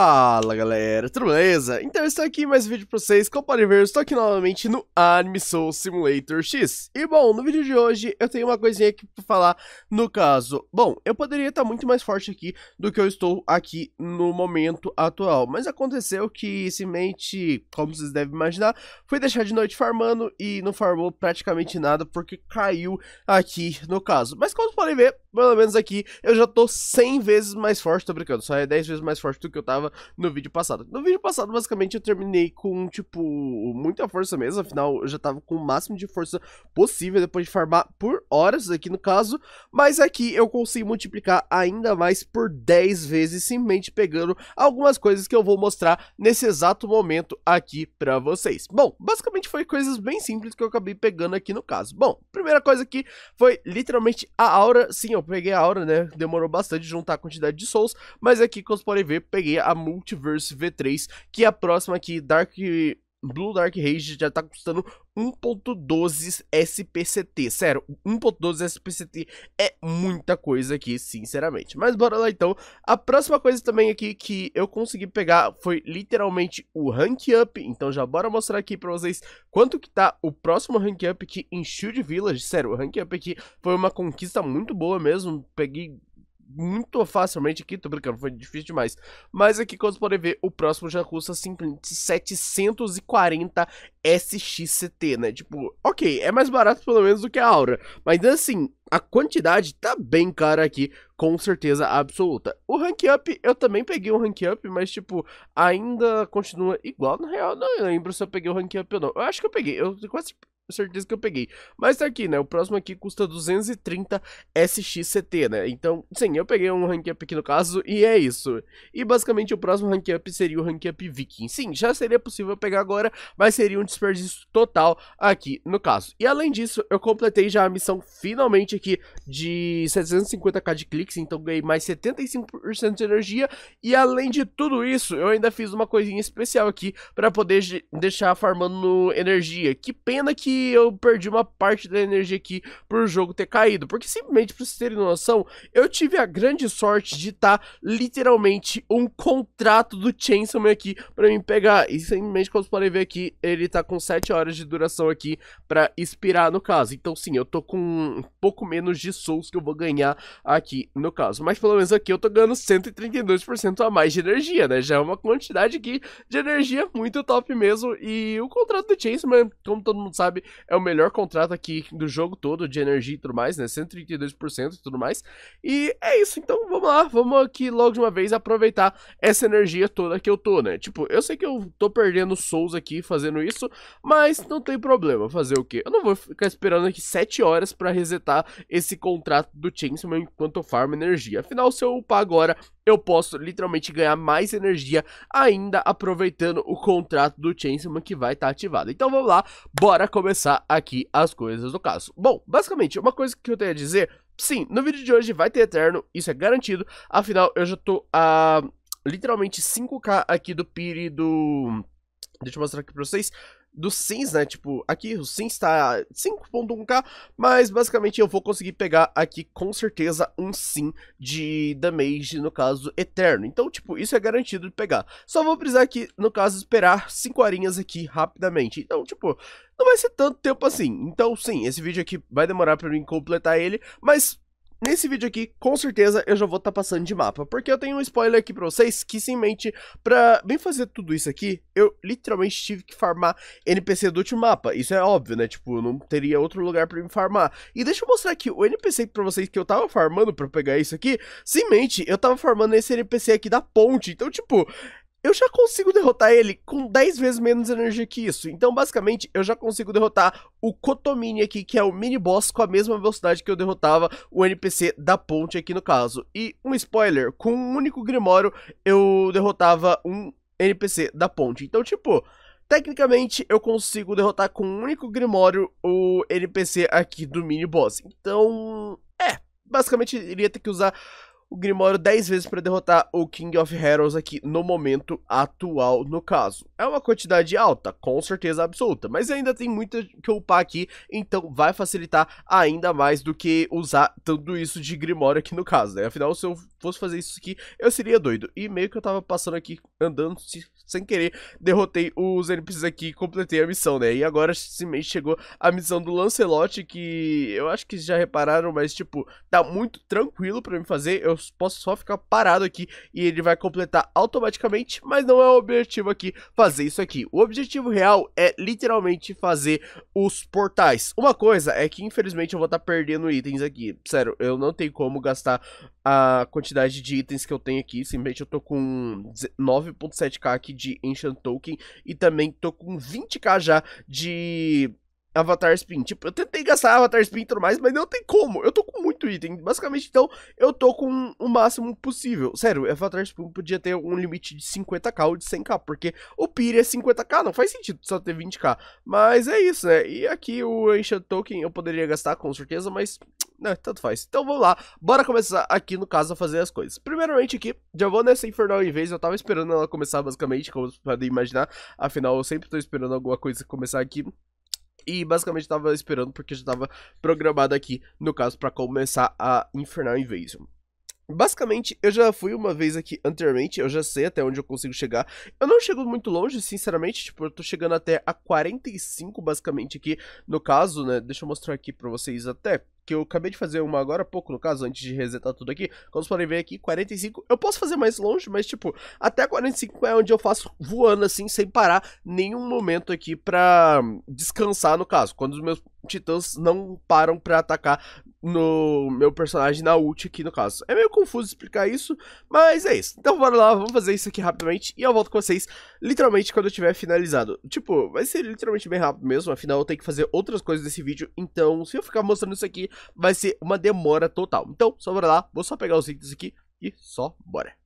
Ah. Fala galera, tudo beleza? Então eu estou aqui em mais um vídeo para vocês, como podem ver eu estou aqui novamente no Anime Soul Simulator X E bom, no vídeo de hoje eu tenho uma coisinha aqui para falar no caso Bom, eu poderia estar muito mais forte aqui do que eu estou aqui no momento atual Mas aconteceu que mente, como vocês devem imaginar, foi deixar de noite farmando e não farmou praticamente nada porque caiu aqui no caso Mas como podem ver, pelo menos aqui eu já estou 100 vezes mais forte, tô brincando, só é 10 vezes mais forte do que eu tava no no vídeo passado. No vídeo passado, basicamente, eu terminei com, tipo, muita força mesmo. Afinal, eu já tava com o máximo de força possível depois de farmar por horas aqui no caso. Mas aqui é eu consegui multiplicar ainda mais por 10 vezes, simplesmente pegando algumas coisas que eu vou mostrar nesse exato momento aqui pra vocês. Bom, basicamente foi coisas bem simples que eu acabei pegando aqui no caso. Bom, primeira coisa aqui foi literalmente a aura. Sim, eu peguei a aura, né? Demorou bastante juntar a quantidade de souls, mas aqui, como vocês podem ver, peguei a multi Multiverse V3, que é a próxima aqui, Dark Blue Dark Rage já tá custando 1.12 SPCT. Sério, 1.12 SPCT é muita coisa aqui, sinceramente. Mas bora lá então. A próxima coisa também aqui que eu consegui pegar foi literalmente o Rank Up. Então já bora mostrar aqui pra vocês quanto que tá o próximo Rank Up aqui em Shield Village. Sério, o Rank Up aqui foi uma conquista muito boa mesmo. Peguei muito facilmente aqui, tô brincando, foi difícil demais. Mas aqui, como vocês podem ver, o próximo já custa simplesmente 740 SXCT, né? Tipo, ok, é mais barato pelo menos do que a Aura, mas assim, a quantidade tá bem cara aqui, com certeza absoluta. O rank up, eu também peguei um rank up, mas tipo, ainda continua igual, na real, não lembro se eu peguei o rank up ou não. Eu acho que eu peguei, eu quase certeza que eu peguei. Mas tá aqui, né? O próximo aqui custa 230 SXCT, né? Então, sim, eu peguei um rank up aqui no caso e é isso. E basicamente o próximo rank up seria o rank up viking. Sim, já seria possível pegar agora, mas seria um desperdício total aqui no caso. E além disso, eu completei já a missão finalmente aqui de 750k de cliques, então ganhei mais 75% de energia. E além de tudo isso, eu ainda fiz uma coisinha especial aqui pra poder deixar farmando energia. Que pena que eu perdi uma parte da energia aqui pro jogo ter caído. Porque simplesmente, pra vocês terem noção, eu tive a grande sorte de estar tá, literalmente um contrato do Chainsaw Man aqui pra mim pegar. E simplesmente, como vocês podem ver aqui, ele tá com 7 horas de duração aqui pra expirar no caso. Então sim, eu tô com um pouco menos de souls que eu vou ganhar aqui no caso. Mas pelo menos aqui eu tô ganhando 132% a mais de energia, né? Já é uma quantidade aqui de energia muito top mesmo. E o contrato do Chainsaw Man, como todo mundo sabe, é o melhor contrato aqui do jogo todo, de energia e tudo mais, né? 132% e tudo mais. E é isso, então vamos lá, vamos aqui logo de uma vez aproveitar essa energia toda que eu tô, né? Tipo, eu sei que eu tô perdendo souls aqui fazendo isso, mas não tem problema, fazer o quê? Eu não vou ficar esperando aqui 7 horas pra resetar esse contrato do Chainsman enquanto eu farmo energia. Afinal, se eu upar agora, eu posso literalmente ganhar mais energia ainda aproveitando o contrato do Chainsaw que vai estar tá ativado. Então vamos lá, bora começar aqui as coisas do caso. Bom, basicamente, uma coisa que eu tenho a dizer... Sim, no vídeo de hoje vai ter Eterno, isso é garantido, afinal eu já tô a literalmente 5k aqui do Piri do... Deixa eu mostrar aqui pra vocês dos sims, né? Tipo, aqui o sims está 5.1k, mas basicamente eu vou conseguir pegar aqui com certeza um sim de damage, no caso, eterno. Então, tipo, isso é garantido de pegar. Só vou precisar aqui, no caso, esperar 5 horinhas aqui rapidamente. Então, tipo, não vai ser tanto tempo assim. Então, sim, esse vídeo aqui vai demorar pra mim completar ele, mas Nesse vídeo aqui, com certeza, eu já vou estar tá passando de mapa, porque eu tenho um spoiler aqui pra vocês, que sem mente, pra bem fazer tudo isso aqui, eu literalmente tive que farmar NPC do último mapa, isso é óbvio, né, tipo, não teria outro lugar pra me farmar. E deixa eu mostrar aqui o NPC pra vocês que eu tava farmando pra pegar isso aqui, sem mente, eu tava farmando esse NPC aqui da ponte, então, tipo, eu já consigo derrotar ele com 10 vezes menos energia que isso. Então, basicamente, eu já consigo derrotar o Kotomini aqui, que é o mini-boss com a mesma velocidade que eu derrotava o NPC da ponte aqui no caso. E, um spoiler, com um único Grimório eu derrotava um NPC da ponte. Então, tipo... Tecnicamente, eu consigo derrotar com um único Grimório o NPC aqui do mini-boss. Então, é, basicamente iria ter que usar o Grimório 10 vezes para derrotar o King of Heroes aqui no momento atual, no caso. É uma quantidade alta, com certeza absoluta, mas ainda tem muita que upar aqui, então vai facilitar ainda mais do que usar tudo isso de Grimório aqui no caso, né? Afinal, se eu fosse fazer isso aqui, eu seria doido. E meio que eu tava passando aqui, andando, sem querer, derrotei os NPCs aqui e completei a missão, né? E agora simplesmente chegou a missão do Lancelot, que eu acho que já repararam, mas tipo, tá muito tranquilo pra mim fazer. Eu posso só ficar parado aqui e ele vai completar automaticamente, mas não é o objetivo aqui fazer isso aqui. O objetivo real é literalmente fazer os portais. Uma coisa é que infelizmente eu vou estar tá perdendo itens aqui. Sério, eu não tenho como gastar a quantidade de itens que eu tenho aqui. Simplesmente eu tô com 9.7k aqui de Ancient Token. E também tô com 20k já de Avatar Spin. Tipo, eu tentei gastar Avatar Spin e tudo mais, mas não tem como. Eu tô com muito item. Basicamente, então, eu tô com o máximo possível. Sério, Avatar Spin podia ter um limite de 50k ou de 100k, porque o Piri é 50k, não faz sentido só ter 20k. Mas é isso, né? E aqui o Ancient Token eu poderia gastar com certeza, mas não, né, tanto faz. Então vamos lá, bora começar aqui no caso a fazer as coisas. Primeiramente aqui, já vou nessa Infernal vez, eu tava esperando ela começar basicamente, como vocês podem imaginar. Afinal, eu sempre tô esperando alguma coisa começar aqui. E basicamente tava esperando porque já tava programado aqui, no caso, para começar a Infernal Invasion. Basicamente, eu já fui uma vez aqui anteriormente, eu já sei até onde eu consigo chegar. Eu não chego muito longe, sinceramente, tipo, eu tô chegando até a 45, basicamente, aqui, no caso, né, deixa eu mostrar aqui pra vocês até que eu acabei de fazer uma agora há pouco, no caso, antes de resetar tudo aqui. Como vocês podem ver aqui, 45, eu posso fazer mais longe, mas tipo, até 45 é onde eu faço voando assim, sem parar nenhum momento aqui pra descansar, no caso. Quando os meus titãs não param pra atacar no meu personagem na ult aqui, no caso. É meio confuso explicar isso, mas é isso. Então bora lá, vamos fazer isso aqui rapidamente e eu volto com vocês literalmente quando eu tiver finalizado. Tipo, vai ser literalmente bem rápido mesmo, afinal eu tenho que fazer outras coisas nesse vídeo, então se eu ficar mostrando isso aqui vai ser uma demora total. Então, só bora lá, vou só pegar os itens aqui e só bora.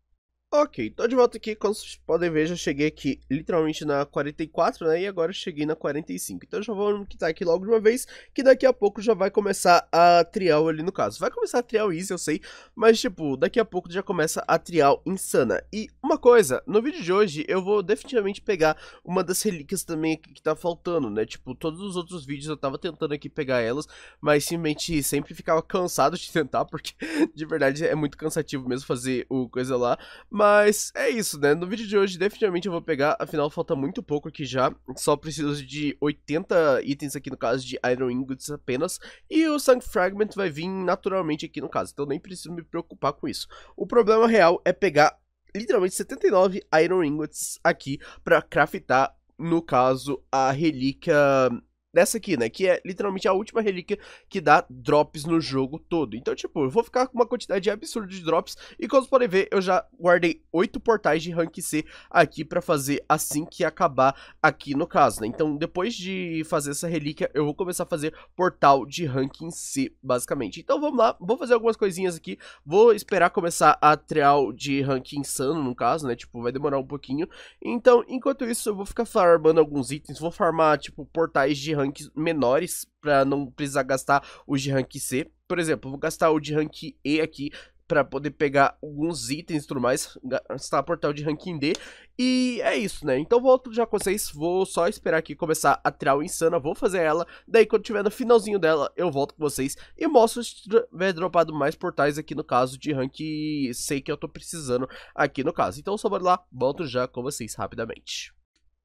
Ok, tô de volta aqui, como vocês podem ver, já cheguei aqui literalmente na 44, né, e agora cheguei na 45. Então já vou quitar aqui logo de uma vez, que daqui a pouco já vai começar a trial ali no caso. Vai começar a trial easy, eu sei, mas tipo, daqui a pouco já começa a trial insana. E uma coisa, no vídeo de hoje eu vou definitivamente pegar uma das relíquias também aqui que tá faltando, né, tipo, todos os outros vídeos eu tava tentando aqui pegar elas, mas simplesmente sempre ficava cansado de tentar, porque de verdade é muito cansativo mesmo fazer o coisa lá, mas mas é isso, né? No vídeo de hoje, definitivamente eu vou pegar, afinal falta muito pouco aqui já. Só preciso de 80 itens aqui no caso de Iron Ingots apenas. E o Sang Fragment vai vir naturalmente aqui no caso, então nem preciso me preocupar com isso. O problema real é pegar literalmente 79 Iron Ingots aqui pra craftar, no caso, a relíquia dessa aqui, né? Que é literalmente a última relíquia que dá drops no jogo todo. Então, tipo, eu vou ficar com uma quantidade absurda de drops. E como vocês podem ver, eu já guardei 8 portais de Rank C aqui pra fazer assim que acabar aqui no caso, né? Então, depois de fazer essa relíquia, eu vou começar a fazer portal de ranking C, basicamente. Então, vamos lá, vou fazer algumas coisinhas aqui. Vou esperar começar a trial de ranking insano, no caso, né? Tipo, vai demorar um pouquinho. Então, enquanto isso, eu vou ficar farmando alguns itens. Vou farmar, tipo, portais de ranking ranks menores para não precisar gastar os de rank C. Por exemplo, vou gastar o de rank E aqui para poder pegar alguns itens e tudo mais, gastar portal de ranking D. E é isso, né? Então volto já com vocês, vou só esperar aqui começar a trial insana, vou fazer ela, daí quando tiver no finalzinho dela eu volto com vocês e mostro se tiver dropado mais portais aqui no caso de rank C que eu tô precisando aqui no caso. Então só bora lá, volto já com vocês rapidamente.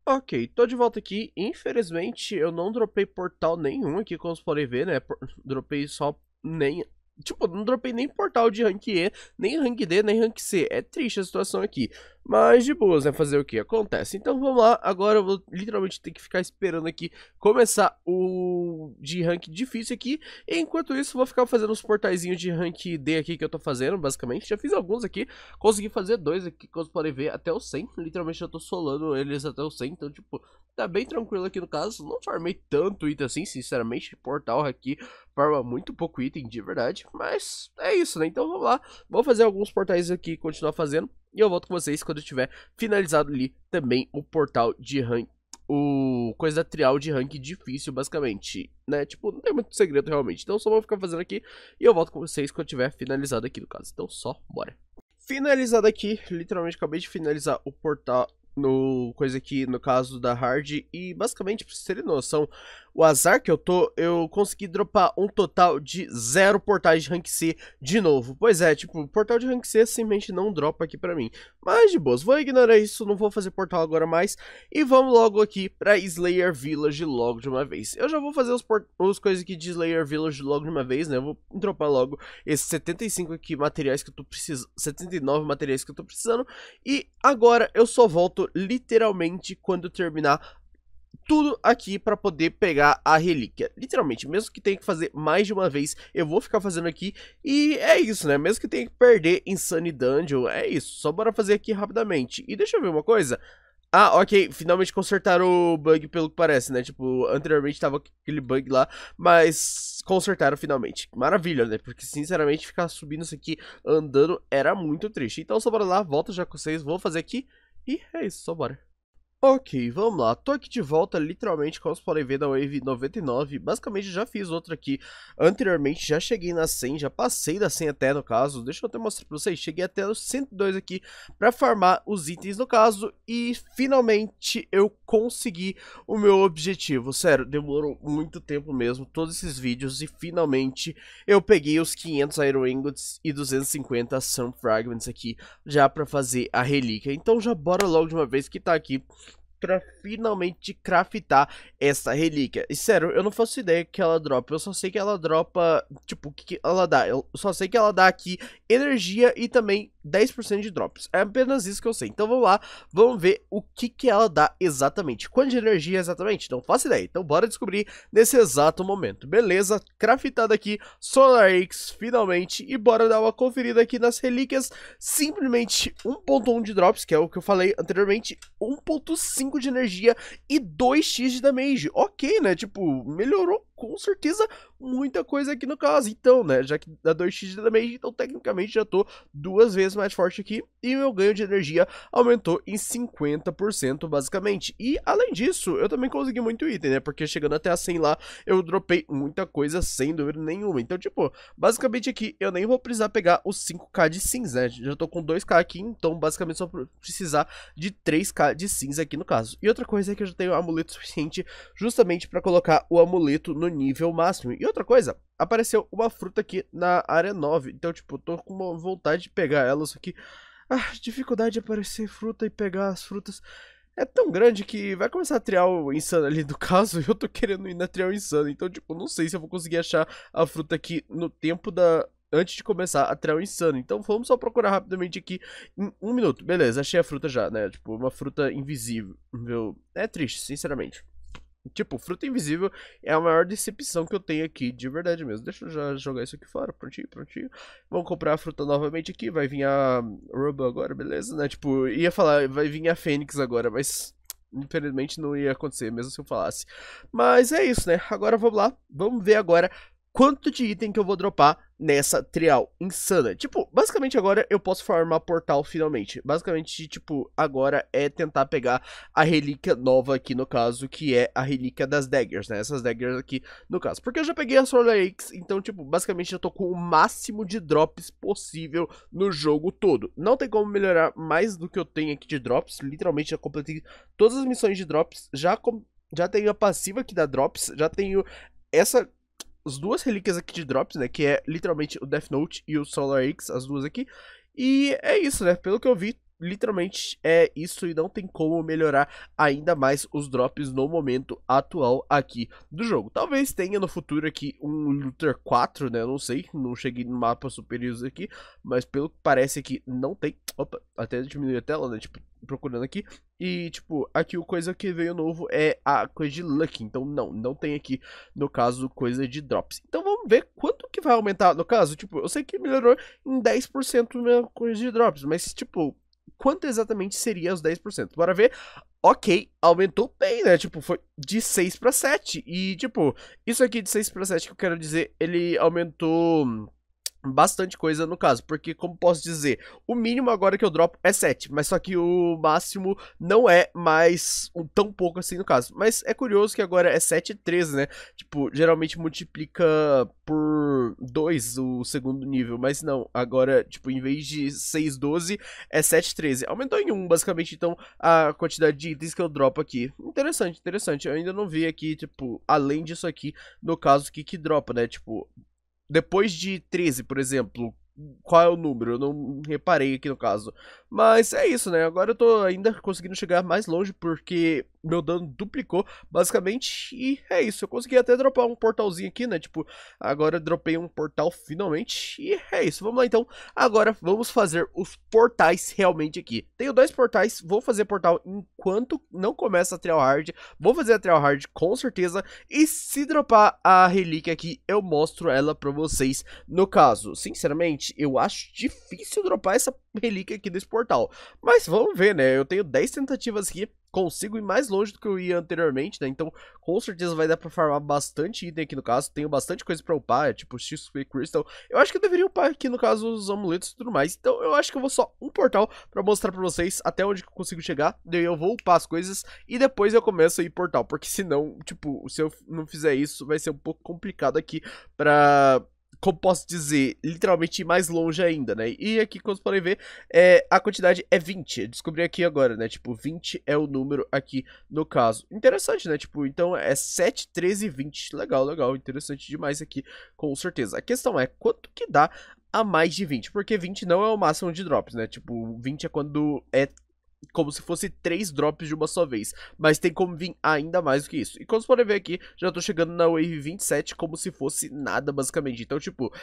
Ok, tô de volta aqui. Infelizmente, eu não dropei portal nenhum aqui, como vocês podem ver, né? Por... Dropei só nem... Tipo, não dropei nem portal de rank E, nem rank D, nem rank C. É triste a situação aqui. Mas de boas, né? Fazer o que acontece. Então vamos lá, agora eu vou literalmente ter que ficar esperando aqui começar o de rank difícil aqui. enquanto isso, vou ficar fazendo os portaizinhos de rank D aqui que eu tô fazendo, basicamente. Já fiz alguns aqui, consegui fazer dois aqui, como vocês podem ver, até o 100. Literalmente eu tô solando eles até o 100, então tipo, tá bem tranquilo aqui no caso. Não farmei tanto item assim, sinceramente, portal aqui farma muito pouco item de verdade, mas é isso, né? Então vamos lá, vou fazer alguns portais aqui e continuar fazendo. E eu volto com vocês quando eu tiver finalizado ali também o portal de rank o coisa da trial de rank difícil, basicamente, né? Tipo, não tem muito segredo realmente. Então só vou ficar fazendo aqui e eu volto com vocês quando eu tiver finalizado aqui no caso. Então só bora. Finalizado aqui, literalmente acabei de finalizar o portal no coisa aqui no caso da hard e basicamente para vocês terem noção, o azar que eu tô, eu consegui dropar um total de zero portais de rank C de novo. Pois é, tipo, portal de rank C simplesmente não dropa aqui pra mim. Mas de boas, vou ignorar isso, não vou fazer portal agora mais. E vamos logo aqui pra Slayer Village logo de uma vez. Eu já vou fazer os, os coisas aqui de Slayer Village logo de uma vez, né? Eu vou dropar logo esses 75 aqui materiais que eu tô precisando, 79 materiais que eu tô precisando. E agora eu só volto literalmente quando terminar tudo aqui para poder pegar a relíquia. Literalmente, mesmo que tenha que fazer mais de uma vez, eu vou ficar fazendo aqui. E é isso, né? Mesmo que tenha que perder Insane Dungeon, é isso. Só bora fazer aqui rapidamente. E deixa eu ver uma coisa. Ah, ok, finalmente consertaram o bug pelo que parece, né? Tipo, anteriormente tava aquele bug lá, mas consertaram finalmente. Maravilha, né? Porque, sinceramente, ficar subindo isso aqui andando era muito triste. Então, só bora lá, volta já com vocês, vou fazer aqui e é isso, só bora. Ok, vamos lá, tô aqui de volta literalmente, como vocês podem ver, da Wave 99, basicamente já fiz outra aqui anteriormente, já cheguei na 100, já passei da 100 até no caso, deixa eu até mostrar pra vocês, cheguei até os 102 aqui pra farmar os itens no caso e finalmente eu consegui o meu objetivo, sério, demorou muito tempo mesmo, todos esses vídeos e finalmente eu peguei os 500 Iron Ingots e 250 Sun Fragments aqui já pra fazer a relíquia, então já bora logo de uma vez que tá aqui pra finalmente craftar essa relíquia. E sério, eu não faço ideia que ela dropa. Eu só sei que ela dropa. Tipo, o que, que ela dá? Eu só sei que ela dá aqui energia e também 10% de drops. É apenas isso que eu sei. Então vamos lá, vamos ver o que, que ela dá exatamente. Quanto de energia exatamente? Não faço ideia. Então bora descobrir nesse exato momento. Beleza, craftada aqui, Solar X finalmente. E bora dar uma conferida aqui nas relíquias. Simplesmente 1.1 de drops, que é o que eu falei anteriormente. 1.5 5 de energia e 2x de damage. Ok, né? Tipo, melhorou com certeza muita coisa aqui no caso. Então, né, já que dá 2x de damage, então tecnicamente já tô duas vezes mais forte aqui e meu ganho de energia aumentou em 50% basicamente. E além disso, eu também consegui muito item, né, porque chegando até a 100 lá, eu dropei muita coisa sem dúvida nenhuma. Então, tipo, basicamente aqui eu nem vou precisar pegar os 5k de cinza, né? já tô com 2k aqui, então basicamente só precisar de 3k de cinza aqui no caso. E outra coisa é que eu já tenho amuleto suficiente justamente pra colocar o amuleto no nível máximo. E outra coisa, apareceu uma fruta aqui na área 9. Então, tipo, tô com uma vontade de pegar ela, só que a ah, dificuldade de aparecer fruta e pegar as frutas é tão grande que vai começar a trial insano ali do caso, e eu tô querendo ir na trial insano. Então, tipo, não sei se eu vou conseguir achar a fruta aqui no tempo da antes de começar a trial insano. Então vamos só procurar rapidamente aqui em um minuto. Beleza, achei a fruta já, né? Tipo, uma fruta invisível. É triste, sinceramente. Tipo, fruta invisível é a maior decepção que eu tenho aqui, de verdade mesmo. Deixa eu já jogar isso aqui fora, prontinho, prontinho. Vamos comprar a fruta novamente aqui, vai vir a Rubble agora, beleza, né? Tipo, ia falar, vai vir a Fênix agora, mas infelizmente não ia acontecer, mesmo se eu falasse. Mas é isso, né? Agora vamos lá, vamos ver agora quanto de item que eu vou dropar nessa trial insana. Tipo, basicamente agora eu posso farmar portal finalmente. Basicamente, tipo, agora é tentar pegar a relíquia nova aqui no caso, que é a relíquia das daggers, né? Essas daggers aqui no caso. Porque eu já peguei a Solar Aches, então, tipo, basicamente já tô com o máximo de drops possível no jogo todo. Não tem como melhorar mais do que eu tenho aqui de drops. Literalmente já completei todas as missões de drops, já... Já tenho a passiva que dá drops, já tenho essa as duas relíquias aqui de drops, né? Que é literalmente o Death Note e o Solar X, as duas aqui. E é isso, né? Pelo que eu vi, literalmente é isso e não tem como melhorar ainda mais os drops no momento atual aqui do jogo. Talvez tenha no futuro aqui um Luther 4, né? Eu não sei, não cheguei no mapa superior aqui, mas pelo que parece aqui não tem. Opa, até diminui a tela, né? Tipo, procurando aqui. E, tipo, aqui o coisa que veio novo é a coisa de Lucky. Então, não, não tem aqui, no caso, coisa de drops. Então, vamos ver quanto que vai aumentar, no caso. Tipo, eu sei que melhorou em 10% minha coisa de drops, mas, tipo, quanto exatamente seria os 10%. Bora ver. Ok, aumentou bem, né? Tipo, foi de 6 para 7. E, tipo, isso aqui de 6 para 7 que eu quero dizer, ele aumentou bastante coisa no caso, porque como posso dizer, o mínimo agora que eu dropo é 7, mas só que o máximo não é mais um tão pouco assim no caso. Mas é curioso que agora é 7 e 13, né? Tipo, geralmente multiplica por 2 o segundo nível, mas não, agora, tipo, em vez de 6, 12, é 7, 13. Aumentou em 1, um, basicamente, então, a quantidade de itens que eu dropo aqui. Interessante, interessante. Eu ainda não vi aqui, tipo, além disso aqui, no caso, o que que dropa, né? Tipo, depois de 13, por exemplo, qual é o número? Eu não reparei aqui no caso. Mas é isso, né? Agora eu tô ainda conseguindo chegar mais longe porque meu dano duplicou, basicamente. E é isso, eu consegui até dropar um portalzinho aqui, né? Tipo, agora eu dropei um portal finalmente. E é isso, vamos lá então. Agora vamos fazer os portais realmente aqui. Tenho dois portais, vou fazer portal enquanto não começa a trail hard. Vou fazer a trail hard com certeza. E se dropar a relíquia aqui, eu mostro ela pra vocês. No caso, sinceramente, eu acho difícil dropar essa relíquia aqui desse portal. Mas vamos ver, né? Eu tenho 10 tentativas aqui, consigo ir mais longe do que eu ia anteriormente, né? Então, com certeza vai dar pra farmar bastante item aqui no caso. Tenho bastante coisa pra upar, é tipo XP Crystal. Eu acho que eu deveria upar aqui, no caso, os amuletos e tudo mais. Então, eu acho que eu vou só um portal pra mostrar pra vocês até onde que eu consigo chegar. Daí eu vou upar as coisas e depois eu começo a ir portal. Porque senão, tipo, se eu não fizer isso, vai ser um pouco complicado aqui pra como posso dizer, literalmente ir mais longe ainda, né? E aqui, como vocês podem ver, é, a quantidade é 20. Eu descobri aqui agora, né? Tipo, 20 é o número aqui no caso. Interessante, né? Tipo, então é 7, 13, 20. Legal, legal. Interessante demais aqui, com certeza. A questão é, quanto que dá a mais de 20? Porque 20 não é o máximo de drops, né? Tipo, 20 é quando é como se fosse três drops de uma só vez, mas tem como vir ainda mais do que isso. E como vocês podem ver aqui, já tô chegando na Wave 27 como se fosse nada, basicamente. Então, tipo,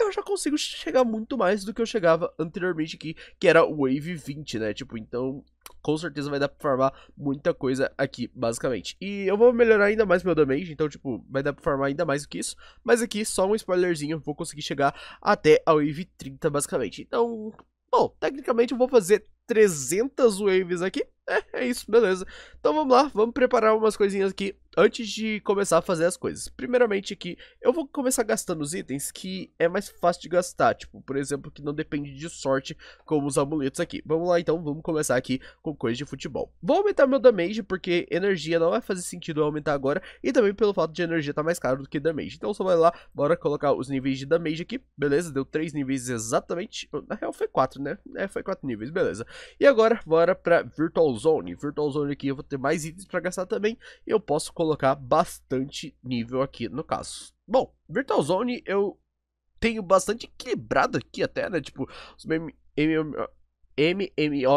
eu já consigo chegar muito mais do que eu chegava anteriormente aqui, que era Wave 20, né? Tipo, então, com certeza vai dar pra farmar muita coisa aqui, basicamente. E eu vou melhorar ainda mais meu damage, então, tipo, vai dar pra farmar ainda mais do que isso. Mas aqui, só um spoilerzinho, vou conseguir chegar até a Wave 30, basicamente. Então, Bom, tecnicamente eu vou fazer 300 waves aqui. É, é isso, beleza. Então vamos lá, vamos preparar umas coisinhas aqui antes de começar a fazer as coisas. Primeiramente aqui, eu vou começar gastando os itens que é mais fácil de gastar, tipo, por exemplo, que não depende de sorte, como os amuletos aqui. Vamos lá então, vamos começar aqui com coisas de futebol. Vou aumentar meu damage, porque energia não vai fazer sentido aumentar agora, e também pelo fato de energia estar tá mais caro do que damage. Então só vai lá, bora colocar os níveis de damage aqui, beleza? Deu 3 níveis exatamente, na real foi 4, né? É, foi 4 níveis, beleza. E agora, bora pra Virtual Zone. Virtual Zone aqui eu vou ter mais itens pra gastar também, e eu posso colocar colocar bastante nível aqui no caso. Bom, Virtual Zone eu tenho bastante equilibrado aqui até, né? Tipo, os MMO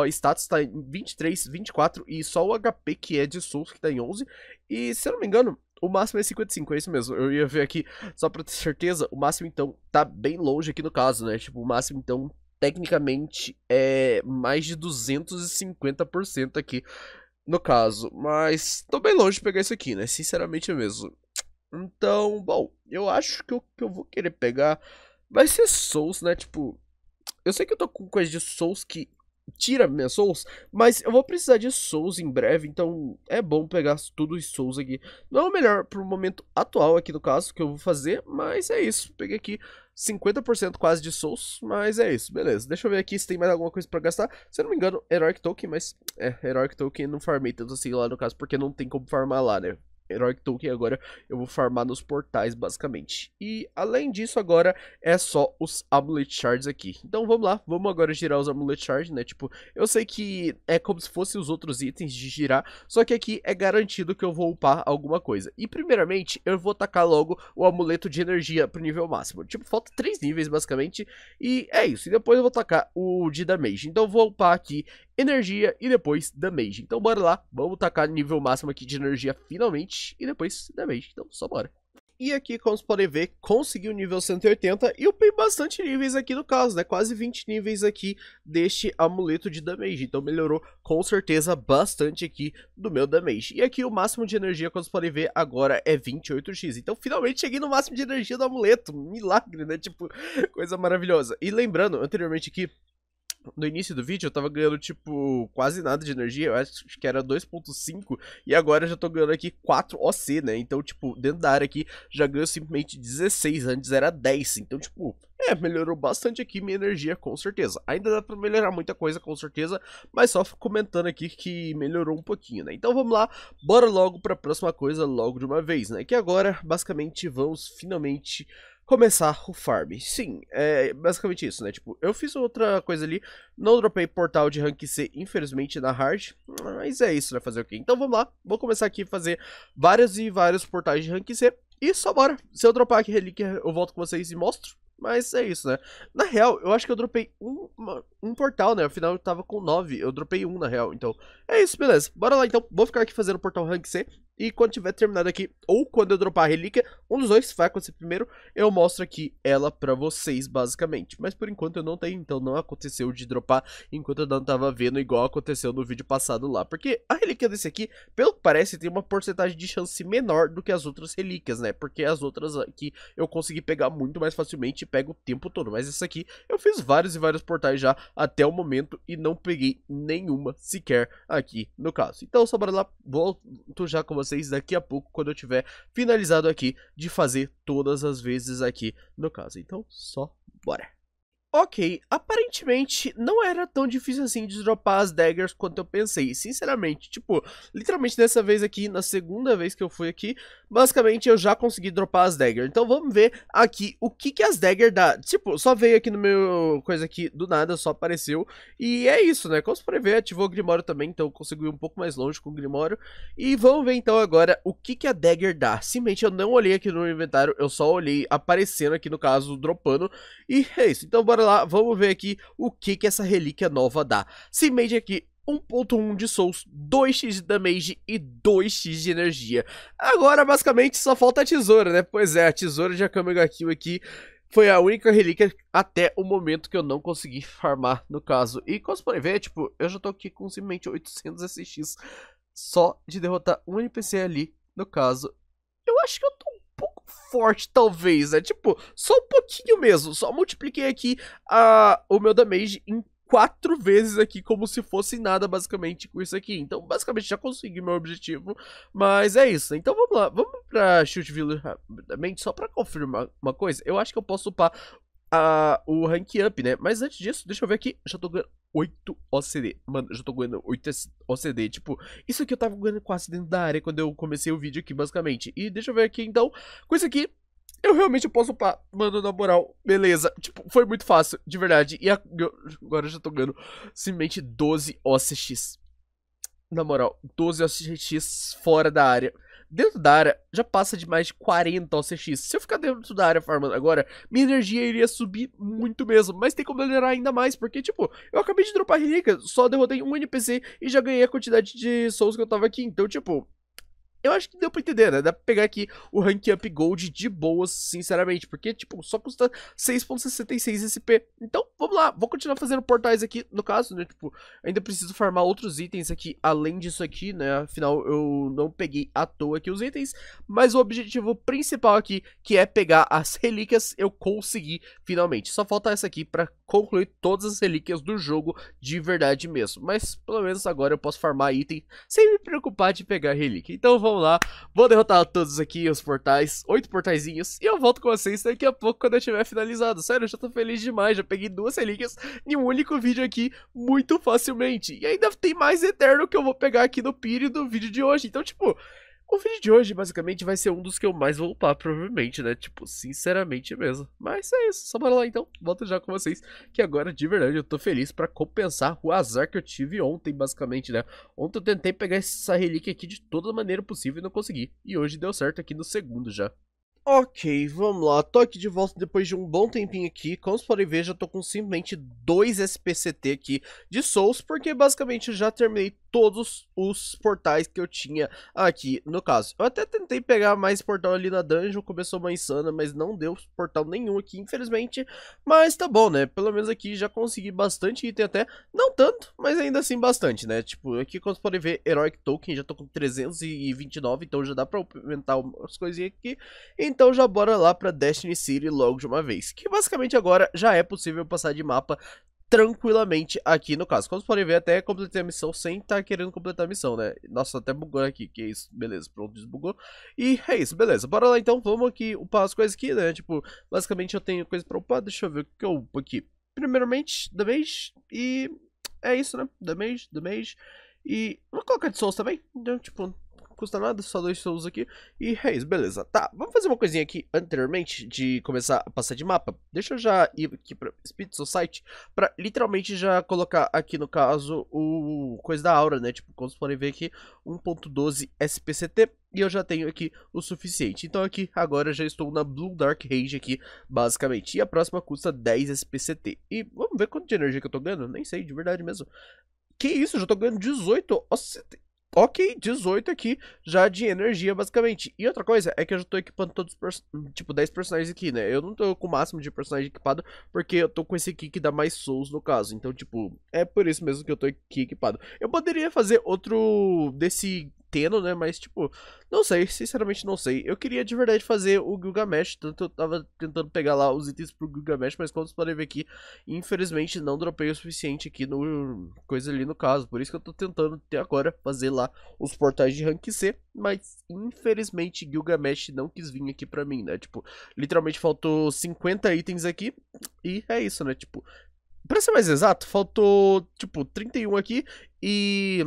status tá em 23, 24 e só o HP que é de Souls que tá em 11. E se eu não me engano, o máximo é 55, é isso mesmo. Eu ia ver aqui só pra ter certeza, o máximo então tá bem longe aqui no caso, né? Tipo, o máximo então tecnicamente é mais de 250% aqui no caso. Mas tô bem longe de pegar isso aqui, né? Sinceramente mesmo. Então, bom, eu acho que o que eu vou querer pegar vai ser Souls, né? Tipo, eu sei que eu tô com coisa de Souls que tira minhas Souls, mas eu vou precisar de Souls em breve, então é bom pegar tudo em Souls aqui. Não é o melhor pro momento atual aqui no caso que eu vou fazer, mas é isso. Peguei aqui 50% quase de Souls, mas é isso, beleza. Deixa eu ver aqui se tem mais alguma coisa pra gastar. Se eu não me engano, Heroic Token, mas é, Heroic Token não farmei tanto assim lá no caso, porque não tem como farmar lá, né? Heroic Token agora eu vou farmar nos portais, basicamente. E além disso, agora é só os Amulet Shards aqui. Então vamos lá, vamos agora girar os Amulet Shards, né? Tipo, eu sei que é como se fosse os outros itens de girar, só que aqui é garantido que eu vou upar alguma coisa. E primeiramente, eu vou tacar logo o Amuleto de Energia pro nível máximo. Tipo, falta 3 níveis, basicamente, e é isso. E depois eu vou tacar o de Damage. Então eu vou upar aqui energia e depois damage. Então bora lá, vamos tacar nível máximo aqui de energia finalmente e depois damage. Então só bora. E aqui, como vocês podem ver, consegui o nível 180 e upei bastante níveis aqui no caso, né? Quase 20 níveis aqui deste amuleto de damage. Então melhorou com certeza bastante aqui do meu damage. E aqui o máximo de energia, como vocês podem ver, agora é 28x. Então finalmente cheguei no máximo de energia do amuleto. Milagre, né? Tipo, coisa maravilhosa. E lembrando, anteriormente aqui, no início do vídeo eu tava ganhando, tipo, quase nada de energia, eu acho que era 2.5, e agora eu já tô ganhando aqui 4 OC, né? Então, tipo, dentro da área aqui já ganho simplesmente 16, antes era 10, então, tipo, é, melhorou bastante aqui minha energia, com certeza. Ainda dá pra melhorar muita coisa, com certeza, mas só comentando aqui que melhorou um pouquinho, né? Então vamos lá, bora logo pra próxima coisa logo de uma vez, né? Que agora, basicamente, vamos finalmente começar o farm. Sim, é basicamente isso, né? Tipo, eu fiz outra coisa ali, não dropei portal de rank C, infelizmente, na hard, mas é isso, né? Fazer o quê? Então vamos lá, vou começar aqui a fazer vários e vários portais de rank C, e só bora. Se eu dropar aqui relíquia, eu volto com vocês e mostro. Mas é isso, né? Na real, eu acho que eu dropei um, uma, um portal, né? Afinal, eu tava com 9. Eu dropei um, na real. Então, é isso, beleza. Bora lá, então. Vou ficar aqui fazendo o portal Rank C. E quando tiver terminado aqui, ou quando eu dropar a relíquia, um dos dois vai acontecer primeiro, eu mostro aqui ela pra vocês, basicamente. Mas por enquanto eu não tenho, então não aconteceu de dropar enquanto eu não tava vendo, igual aconteceu no vídeo passado lá. Porque a relíquia desse aqui, pelo que parece, tem uma porcentagem de chance menor do que as outras relíquias, né? Porque as outras aqui eu consegui pegar muito mais facilmente te pega o tempo todo. Mas essa aqui eu fiz vários e vários portais já até o momento e não peguei nenhuma sequer aqui no caso. Então só bora lá, volto já com vocês daqui a pouco quando eu tiver finalizado aqui de fazer todas as vezes aqui no caso. Então só bora. Ok, aparentemente não era tão difícil assim de dropar as daggers quanto eu pensei, sinceramente, tipo, literalmente dessa vez aqui, na segunda vez que eu fui aqui, basicamente eu já consegui dropar as daggers, então vamos ver aqui o que que as daggers dá, tipo, só veio aqui no meu coisa aqui do nada, só apareceu, e é isso né, como se prever, ativou o Grimório também, então eu consegui ir um pouco mais longe com o Grimório, e vamos ver então agora o que que a dagger dá, simplesmente eu não olhei aqui no inventário, eu só olhei aparecendo aqui no caso, dropando, e é isso, então bora lá, vamos ver aqui o que que essa relíquia nova dá. Se made aqui 1.1 de Souls, 2x de damage e 2x de energia. Agora, basicamente, só falta a tesoura, né? Pois é, a tesoura de Akamiga Kill aqui foi a única relíquia até o momento que eu não consegui farmar, no caso. E como vocês podem ver, tipo, eu já tô aqui com simplesmente 800 SX só de derrotar um NPC ali, no caso. Eu acho que eu tô forte, talvez. É tipo, só um pouquinho mesmo. Só multipliquei aqui uh, o meu damage em quatro vezes aqui como se fosse nada basicamente com isso aqui. Então, basicamente já consegui meu objetivo, mas é isso. Então, vamos lá. Vamos pra Shoot Village rapidamente só para confirmar uma coisa. Eu acho que eu posso upar a, o rank up, né? Mas antes disso, deixa eu ver aqui, já tô ganhando 8 OCD. Mano, já tô ganhando 8 OCD. Tipo, isso aqui eu tava ganhando quase dentro da área quando eu comecei o vídeo aqui, basicamente. E deixa eu ver aqui, então, com isso aqui, eu realmente posso upar. Mano, na moral, beleza. Tipo, foi muito fácil, de verdade. E agora eu já tô ganhando simplesmente 12 OCX. Na moral, 12 OCX fora da área dentro da área já passa de mais de 40 OCX. Se eu ficar dentro da área farmando agora, minha energia iria subir muito mesmo. Mas tem como melhorar ainda mais, porque, tipo, eu acabei de dropar relíquia, só derrotei um NPC e já ganhei a quantidade de souls que eu tava aqui. Então, tipo, eu acho que deu pra entender, né? Dá pra pegar aqui o Rank Up Gold de boas, sinceramente. Porque, tipo, só custa 6.66 SP. Então, vamos lá. Vou continuar fazendo portais aqui, no caso, né? Tipo, ainda preciso farmar outros itens aqui, além disso aqui, né? Afinal, eu não peguei à toa aqui os itens. Mas o objetivo principal aqui, que é pegar as relíquias, eu consegui finalmente. Só falta essa aqui pra concluir todas as relíquias do jogo de verdade mesmo. Mas, pelo menos agora eu posso farmar item sem me preocupar de pegar relíquia. Então, vamos vamos lá. Vou derrotar todos aqui os portais, oito portaizinhos, e eu volto com vocês daqui a pouco quando eu tiver finalizado. Sério, eu já tô feliz demais, já peguei duas relíquias em um único vídeo aqui muito facilmente. E ainda tem mais Eterno que eu vou pegar aqui no pire do vídeo de hoje. Então, tipo, o vídeo de hoje, basicamente, vai ser um dos que eu mais vou upar, provavelmente, né? Tipo, sinceramente mesmo. Mas é isso, só bora lá então. Volto já com vocês, que agora, de verdade, eu tô feliz pra compensar o azar que eu tive ontem, basicamente, né? Ontem eu tentei pegar essa relíquia aqui de toda maneira possível e não consegui. E hoje deu certo aqui no segundo já. Ok, vamos lá, tô aqui de volta depois de um bom tempinho aqui, como vocês podem ver já tô com simplesmente dois SPCT aqui de Souls, porque basicamente eu já terminei todos os portais que eu tinha aqui no caso. Eu até tentei pegar mais portal ali na dungeon, começou uma insana, mas não deu portal nenhum aqui, infelizmente. Mas tá bom, né? Pelo menos aqui já consegui bastante item até, não tanto, mas ainda assim bastante, né? Tipo, aqui como vocês podem ver, Heroic Token, já tô com 329, então já dá pra aumentar umas coisinhas aqui. Então já bora lá pra Destiny City logo de uma vez, que basicamente agora já é possível passar de mapa tranquilamente aqui no caso. Como vocês podem ver, até completei a missão sem estar tá querendo completar a missão, né? Nossa, até bugou aqui, que é isso. Beleza, pronto, desbugou. E é isso, beleza. Bora lá então, vamos aqui upar as coisas aqui, né? Tipo, basicamente eu tenho coisa pra upar, deixa eu ver o que eu upo aqui. Primeiramente, damage e... É isso, né? Damage, damage... E vou colocar de souls também, então, tipo, custa nada, só dois souls aqui. E é isso, beleza. Tá, vamos fazer uma coisinha aqui anteriormente de começar a passar de mapa. Deixa eu já ir aqui pra Speed Society pra literalmente já colocar aqui no caso o coisa da aura, né? Tipo, como vocês podem ver aqui, 1.12 SPCT. E eu já tenho aqui o suficiente. Então aqui, agora já estou na Blue Dark Rage aqui, basicamente. E a próxima custa 10 SPCT. E vamos ver quanto de energia que eu tô ganhando? Nem sei, de verdade mesmo. Que isso, eu já tô ganhando 18. Nossa, Ok, 18 aqui já de energia, basicamente. E outra coisa é que eu já tô equipando todos os, personagens, tipo, 10 personagens aqui, né? Eu não tô com o máximo de personagem equipado, porque eu tô com esse aqui que dá mais souls, no caso. Então, tipo, é por isso mesmo que eu tô aqui equipado. Eu poderia fazer outro desse entendo, né? Mas, tipo, não sei, sinceramente não sei. Eu queria de verdade fazer o Gilgamesh, tanto eu tava tentando pegar lá os itens pro Gilgamesh, mas como vocês podem ver aqui, infelizmente não dropei o suficiente aqui no... coisa ali no caso. Por isso que eu tô tentando até agora fazer lá os portais de Rank C, mas infelizmente Gilgamesh não quis vir aqui pra mim, né? Tipo, literalmente faltou 50 itens aqui e é isso, né? Tipo, Pra ser mais exato, faltou, tipo, 31 aqui e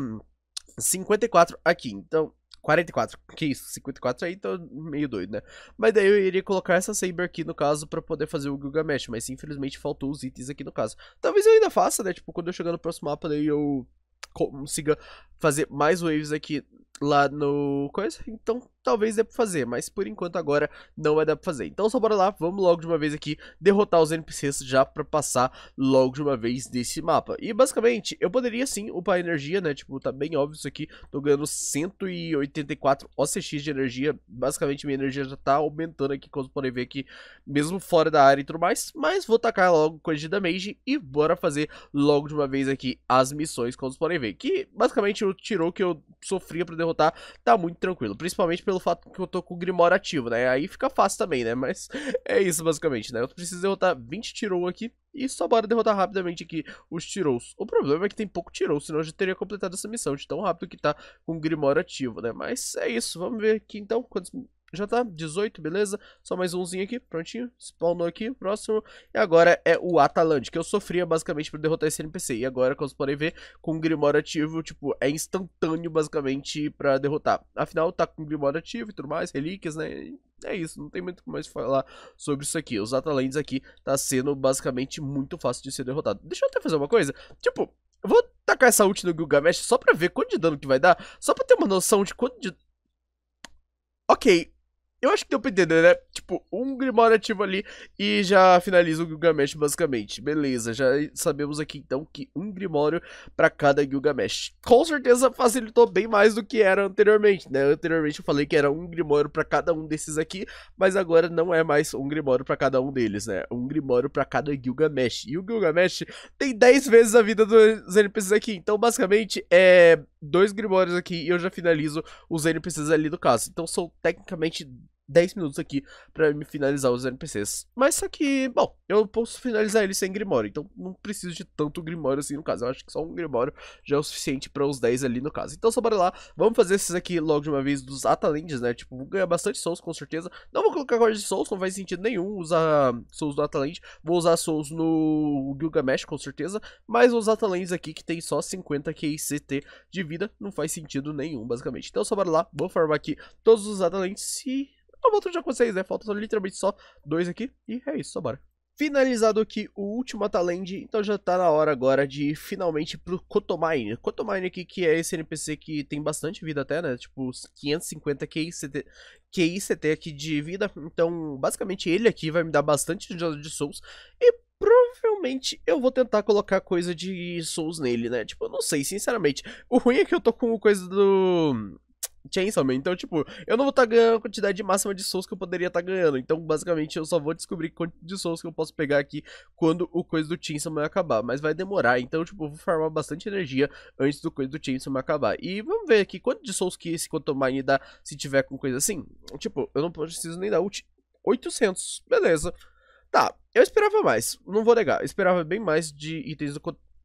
54 aqui. Então, 44. Que isso? 54 aí, tô meio doido, né? Mas daí eu iria colocar essa Saber aqui, no caso, pra poder fazer o Gilgamesh. Mas infelizmente faltou os itens aqui no caso. Talvez eu ainda faça, né? Tipo, quando eu chegar no próximo mapa, daí eu consiga fazer mais waves aqui lá no coisa. Então, talvez dê pra fazer, mas por enquanto agora não vai dar pra fazer. Então só bora lá, vamos logo de uma vez aqui derrotar os NPCs já pra passar logo de uma vez desse mapa. E basicamente, eu poderia sim upar energia, né, tipo, tá bem óbvio isso aqui, tô ganhando 184 OCX de energia, basicamente minha energia já tá aumentando aqui, como vocês podem ver aqui, mesmo fora da área e tudo mais, mas vou tacar logo coisa de damage e bora fazer logo de uma vez aqui as missões, como vocês podem ver, que basicamente o tirou que eu sofria pra derrotar, tá muito tranquilo, principalmente pelo pelo fato que eu tô com o Grimório ativo, né? Aí fica fácil também, né? Mas é isso, basicamente, né? Eu preciso derrotar 20 Tirou aqui e só bora derrotar rapidamente aqui os Tirous. O problema é que tem pouco Tirou, senão eu já teria completado essa missão de tão rápido que tá com o Grimório ativo, né? Mas é isso, vamos ver aqui então quantos já tá, 18, beleza? Só mais umzinho aqui, prontinho. Spawnou aqui, próximo. E agora é o Atalante, que eu sofria basicamente pra derrotar esse NPC. E agora, como vocês podem ver, com o Grimório ativo, tipo, é instantâneo basicamente pra derrotar. Afinal, tá com o Grimório ativo e tudo mais, relíquias, né? é isso, não tem muito mais o que falar sobre isso aqui. Os Atalantes aqui tá sendo basicamente muito fácil de ser derrotado. Deixa eu até fazer uma coisa. Tipo, eu vou tacar essa ult no Gilgamesh só pra ver quanto de dano que vai dar. Só pra ter uma noção de quanto de... Ok, eu acho que deu pra entender, né? Tipo, um Grimório ativo ali e já finaliza o Gilgamesh, basicamente. Beleza, já sabemos aqui então que um Grimório pra cada Gilgamesh. Com certeza facilitou bem mais do que era anteriormente, né? Anteriormente eu falei que era um Grimório pra cada um desses aqui, mas agora não é mais um Grimório pra cada um deles, né? Um Grimório pra cada Gilgamesh. E o Gilgamesh tem 10 vezes a vida dos NPCs aqui, então basicamente é dois Grimórios aqui e eu já finalizo os NPCs ali do caso. Então são tecnicamente 10 minutos aqui pra me finalizar os NPCs. Mas só que, bom, eu posso finalizar ele sem Grimório, então não preciso de tanto Grimório assim no caso. Eu acho que só um Grimório já é o suficiente pra os 10 ali no caso. Então só bora lá, vamos fazer esses aqui logo de uma vez dos Atalands, né? Tipo, vou ganhar bastante Souls com certeza. Não vou colocar guarda de Souls, não faz sentido nenhum usar Souls no Atalend. Vou usar Souls no Gilgamesh com certeza, mas os Atalands aqui que tem só 50 QICT de vida, não faz sentido nenhum basicamente. Então só bora lá, vou farmar aqui todos os Atalands e tô então, voltando já com vocês, né? Faltam literalmente só dois aqui. E é isso, só bora. Finalizado aqui o último Ataland, então já tá na hora agora de ir finalmente pro Kotomine. Kotomine aqui que é esse NPC que tem bastante vida até, né? Tipo, 550 QICT, QICT aqui de vida. Então, basicamente ele aqui vai me dar bastante de souls. E provavelmente eu vou tentar colocar coisa de Souls nele, né? Tipo, eu não sei, sinceramente. O ruim é que eu tô com coisa do Chainsaw Man. Então, tipo, eu não vou estar tá ganhando a quantidade máxima de souls que eu poderia estar tá ganhando. Então, basicamente, eu só vou descobrir quanto de souls que eu posso pegar aqui quando o coisa do Chainsaw Man acabar. Mas vai demorar, então, tipo, eu vou farmar bastante energia antes do coisa do Chainsaw Man acabar. E vamos ver aqui quanto de souls que esse Quantumine dá se tiver com coisa assim. Tipo, eu não preciso nem dar ult. 800, beleza. Tá, eu esperava mais, não vou negar. Eu esperava bem mais de itens do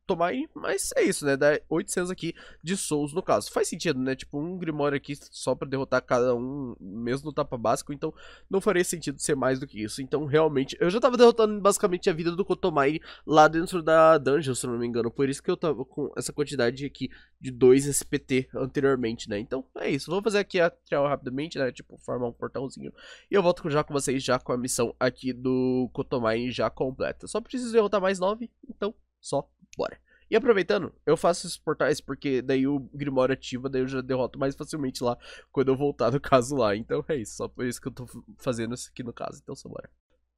tomar aí, mas é isso, né? Dá 800 aqui de Souls no caso. Faz sentido, né? Tipo, um Grimório aqui só pra derrotar cada um, mesmo no tapa básico, então não faria sentido ser mais do que isso. Então, realmente, eu já tava derrotando basicamente a vida do Kotomai lá dentro da dungeon, se não me engano. Por isso que eu tava com essa quantidade aqui de 2 SPT anteriormente, né? Então, é isso. Vou fazer aqui a trial rapidamente, né? Tipo, formar um portãozinho. E eu volto já com vocês, já com a missão aqui do Kotomai já completa. Só preciso derrotar mais 9, então só bora. E aproveitando, eu faço esses portais porque daí o Grimório ativa, daí eu já derroto mais facilmente lá quando eu voltar no caso lá. Então é isso, só por isso que eu tô fazendo isso aqui no caso. Então só bora.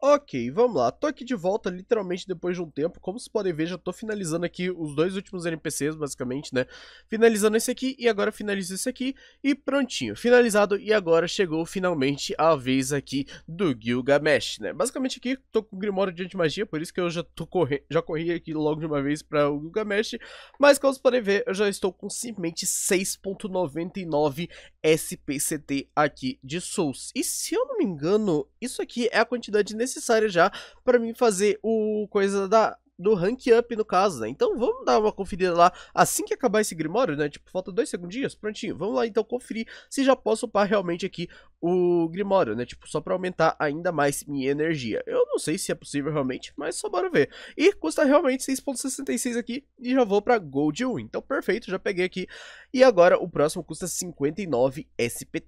Ok, vamos lá. Tô aqui de volta, literalmente, depois de um tempo. Como vocês podem ver, já tô finalizando aqui os dois últimos NPCs, basicamente, né? Finalizando esse aqui e agora finalizo esse aqui. E prontinho, finalizado. E agora chegou, finalmente, a vez aqui do Gilgamesh, né? Basicamente aqui, tô com o Grimório de Antimagia, por isso que eu já, tô corre... já corri aqui logo de uma vez pra o Gilgamesh. Mas, como vocês podem ver, eu já estou com simplesmente 6.99 SPCT aqui de Souls. E se eu não me engano, isso aqui é a quantidade necessária necessária já para mim fazer o coisa da do rank up, no caso, né? Então vamos dar uma conferida lá assim que acabar esse Grimório, né? Tipo, falta dois segundinhos, prontinho. Vamos lá então conferir se já posso upar realmente aqui o Grimório, né? Tipo, só para aumentar ainda mais minha energia. Eu não sei se é possível realmente, mas só bora ver. E custa realmente 6.66 aqui e já vou para Gold 1. Então perfeito, já peguei aqui. E agora o próximo custa 59 SPT.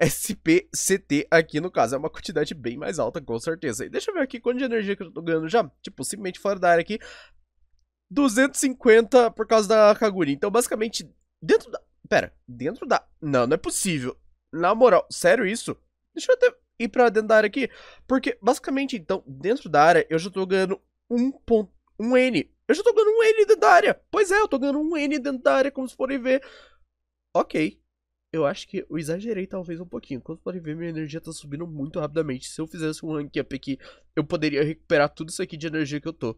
SPCT aqui no caso. É uma quantidade bem mais alta, com certeza. E deixa eu ver aqui quanto de energia que eu tô ganhando já. Tipo, simplesmente fora da área aqui. 250 por causa da Kaguri. Então, basicamente, dentro da... Pera, dentro da... Não, não é possível. Na moral, sério isso? Deixa eu até ir pra dentro da área aqui. Porque, basicamente, então, dentro da área, eu já tô ganhando 1.1 N. Eu já tô ganhando um N dentro da área. Pois é, eu tô ganhando um N dentro da área, como vocês podem ver. Ok eu acho que eu exagerei talvez um pouquinho. Como podem ver, minha energia tá subindo muito rapidamente. Se eu fizesse um rank up aqui, eu poderia recuperar tudo isso aqui de energia que eu tô.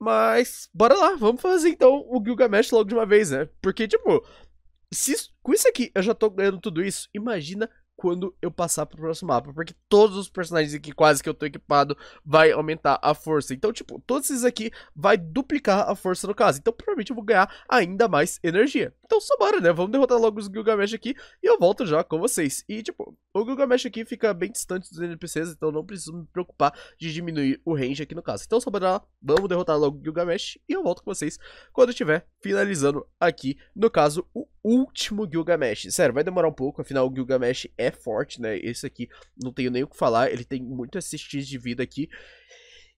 Mas, bora lá, vamos fazer então o Gilgamesh logo de uma vez, né? Porque, tipo, se, com isso aqui eu já tô ganhando tudo isso, imagina quando eu passar pro próximo mapa. Porque todos os personagens aqui, quase que eu tô equipado, vai aumentar a força. Então, tipo, todos esses aqui vai duplicar a força no caso. Então, provavelmente eu vou ganhar ainda mais energia. Então só bora, né? Vamos derrotar logo os Gilgamesh aqui e eu volto já com vocês. E, tipo, o Gilgamesh aqui fica bem distante dos NPCs, então não preciso me preocupar de diminuir o range aqui no caso. Então só bora lá, vamos derrotar logo o Gilgamesh e eu volto com vocês quando tiver finalizando aqui, no caso, o último Gilgamesh. Sério, vai demorar um pouco, afinal o Gilgamesh é forte, né? Esse aqui, não tenho nem o que falar, ele tem muito SX de vida aqui.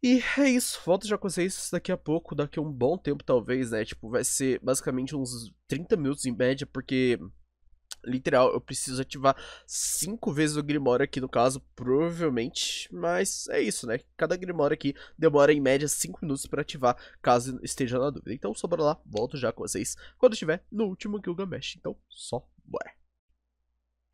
E é isso, volto já com vocês daqui a pouco, daqui a um bom tempo talvez, né? Tipo, vai ser basicamente uns 30 minutos em média, porque literal, eu preciso ativar cinco vezes o Grimório aqui no caso, provavelmente, mas é isso, né? Cada Grimório aqui demora em média cinco minutos para ativar, caso esteja na dúvida. Então, só bora lá, volto já com vocês quando estiver no último Gilgamesh. Então, só bora.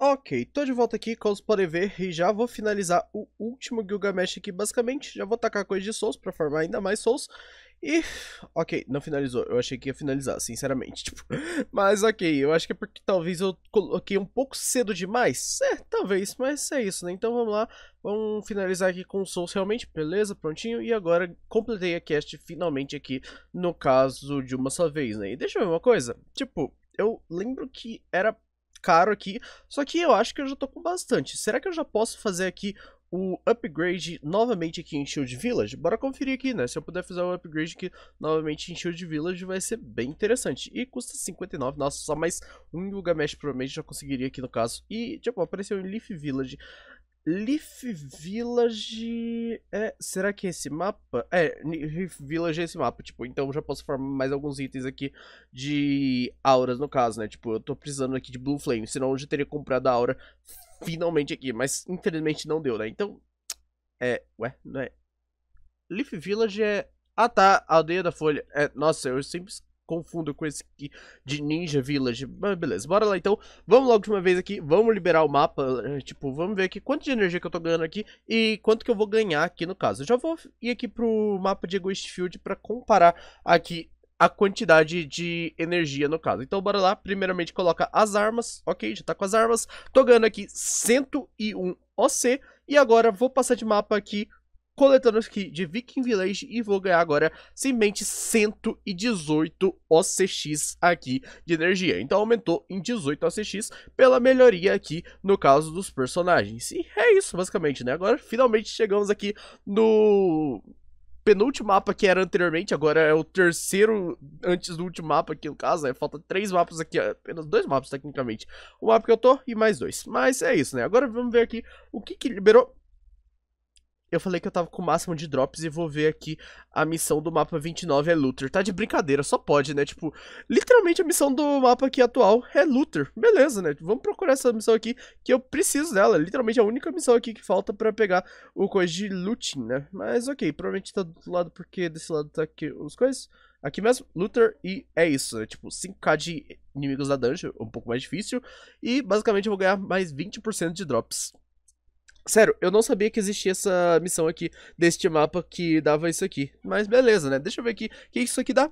Ok, tô de volta aqui, como vocês podem ver, e já vou finalizar o último Gilgamesh aqui, basicamente. Já vou tacar coisa de Souls pra formar ainda mais Souls. E, ok, não finalizou, eu achei que ia finalizar, sinceramente, tipo, mas ok, eu acho que é porque talvez eu coloquei um pouco cedo demais, é, talvez, mas é isso, né, então vamos lá, vamos finalizar aqui com o Souls realmente, beleza, prontinho, e agora completei a cast finalmente aqui, no caso de uma só vez, né, e deixa eu ver uma coisa, tipo, eu lembro que era caro aqui, só que eu acho que eu já tô com bastante. Será que eu já posso fazer aqui o upgrade novamente aqui em Shield Village? Bora conferir aqui, né? Se eu puder fazer o um upgrade aqui novamente em Shield Village vai ser bem interessante. E custa 59, nossa, só mais um Gilgamesh provavelmente já conseguiria aqui no caso. E, tipo, apareceu em Leaf Village. Leaf Village. É, será que é esse mapa? É, Leaf Village é esse mapa. Tipo, então já posso formar mais alguns itens aqui de auras, no caso, né? Tipo, eu tô precisando aqui de Blue Flame, senão eu já teria comprado a aura finalmente aqui. Mas infelizmente não deu, né? Então. É. Ué, não é. Leaf Village é. Ah tá, a aldeia da folha. É, nossa, eu sempre confundo com esse aqui de Ninja Village. Mas beleza, bora lá então. Vamos logo de uma vez aqui, vamos liberar o mapa. Eh, tipo, vamos ver aqui quanto de energia que eu tô ganhando aqui e quanto que eu vou ganhar aqui no caso. Eu já vou ir aqui pro mapa de Ghost Field pra comparar aqui a quantidade de energia no caso. Então bora lá, primeiramente coloca as armas, ok, já tá com as armas, tô ganhando aqui 101 OC, e agora vou passar de mapa aqui coletando aqui de Viking Village e vou ganhar agora semente 118 OCX aqui de energia. Então aumentou em 18 OCX pela melhoria aqui no caso dos personagens. E é isso basicamente, né? Agora finalmente chegamos aqui no penúltimo mapa que era anteriormente, agora é o terceiro antes do último mapa aqui no caso, né? Falta três mapas aqui, apenas dois mapas tecnicamente. O mapa que eu tô e mais dois. Mas é isso, né? Agora vamos ver aqui o que que liberou eu falei que eu tava com o máximo de drops e vou ver aqui a missão do mapa 29 é Luther. Tá de brincadeira, só pode, né? Tipo, literalmente a missão do mapa aqui atual é Luther. Beleza, né? Vamos procurar essa missão aqui que eu preciso dela. Literalmente é a única missão aqui que falta pra pegar o coisa de looting, né? Mas ok, provavelmente tá do outro lado porque desse lado tá aqui os coisas. Aqui mesmo, Luther, e é isso, né? Tipo, 5k de inimigos da dungeon, um pouco mais difícil. E basicamente eu vou ganhar mais 20% de drops. Sério, eu não sabia que existia essa missão aqui deste mapa que dava isso aqui. Mas beleza, né? Deixa eu ver aqui o que isso aqui dá.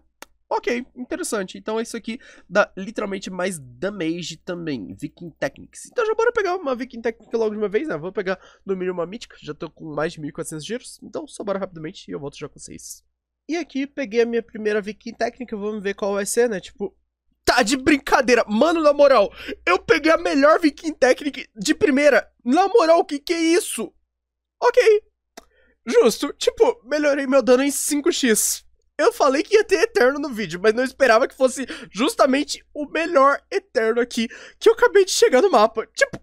Ok, interessante. Então isso aqui dá literalmente mais damage também, Viking Technics. Então já bora pegar uma Viking Technic logo de uma vez, né? Vou pegar no mínimo uma mítica, já tô com mais de 1400 giros. Então só bora rapidamente e eu volto já com vocês. E aqui peguei a minha primeira Viking Técnica, vamos ver qual vai ser, né? Tipo, Tá de brincadeira. Mano, na moral, eu peguei a melhor Viking Technic de primeira. Na moral, o que que é isso? Ok. Justo. Tipo, melhorei meu dano em 5x. Eu falei que ia ter Eterno no vídeo, mas não esperava que fosse justamente o melhor Eterno aqui que eu acabei de chegar no mapa. Tipo,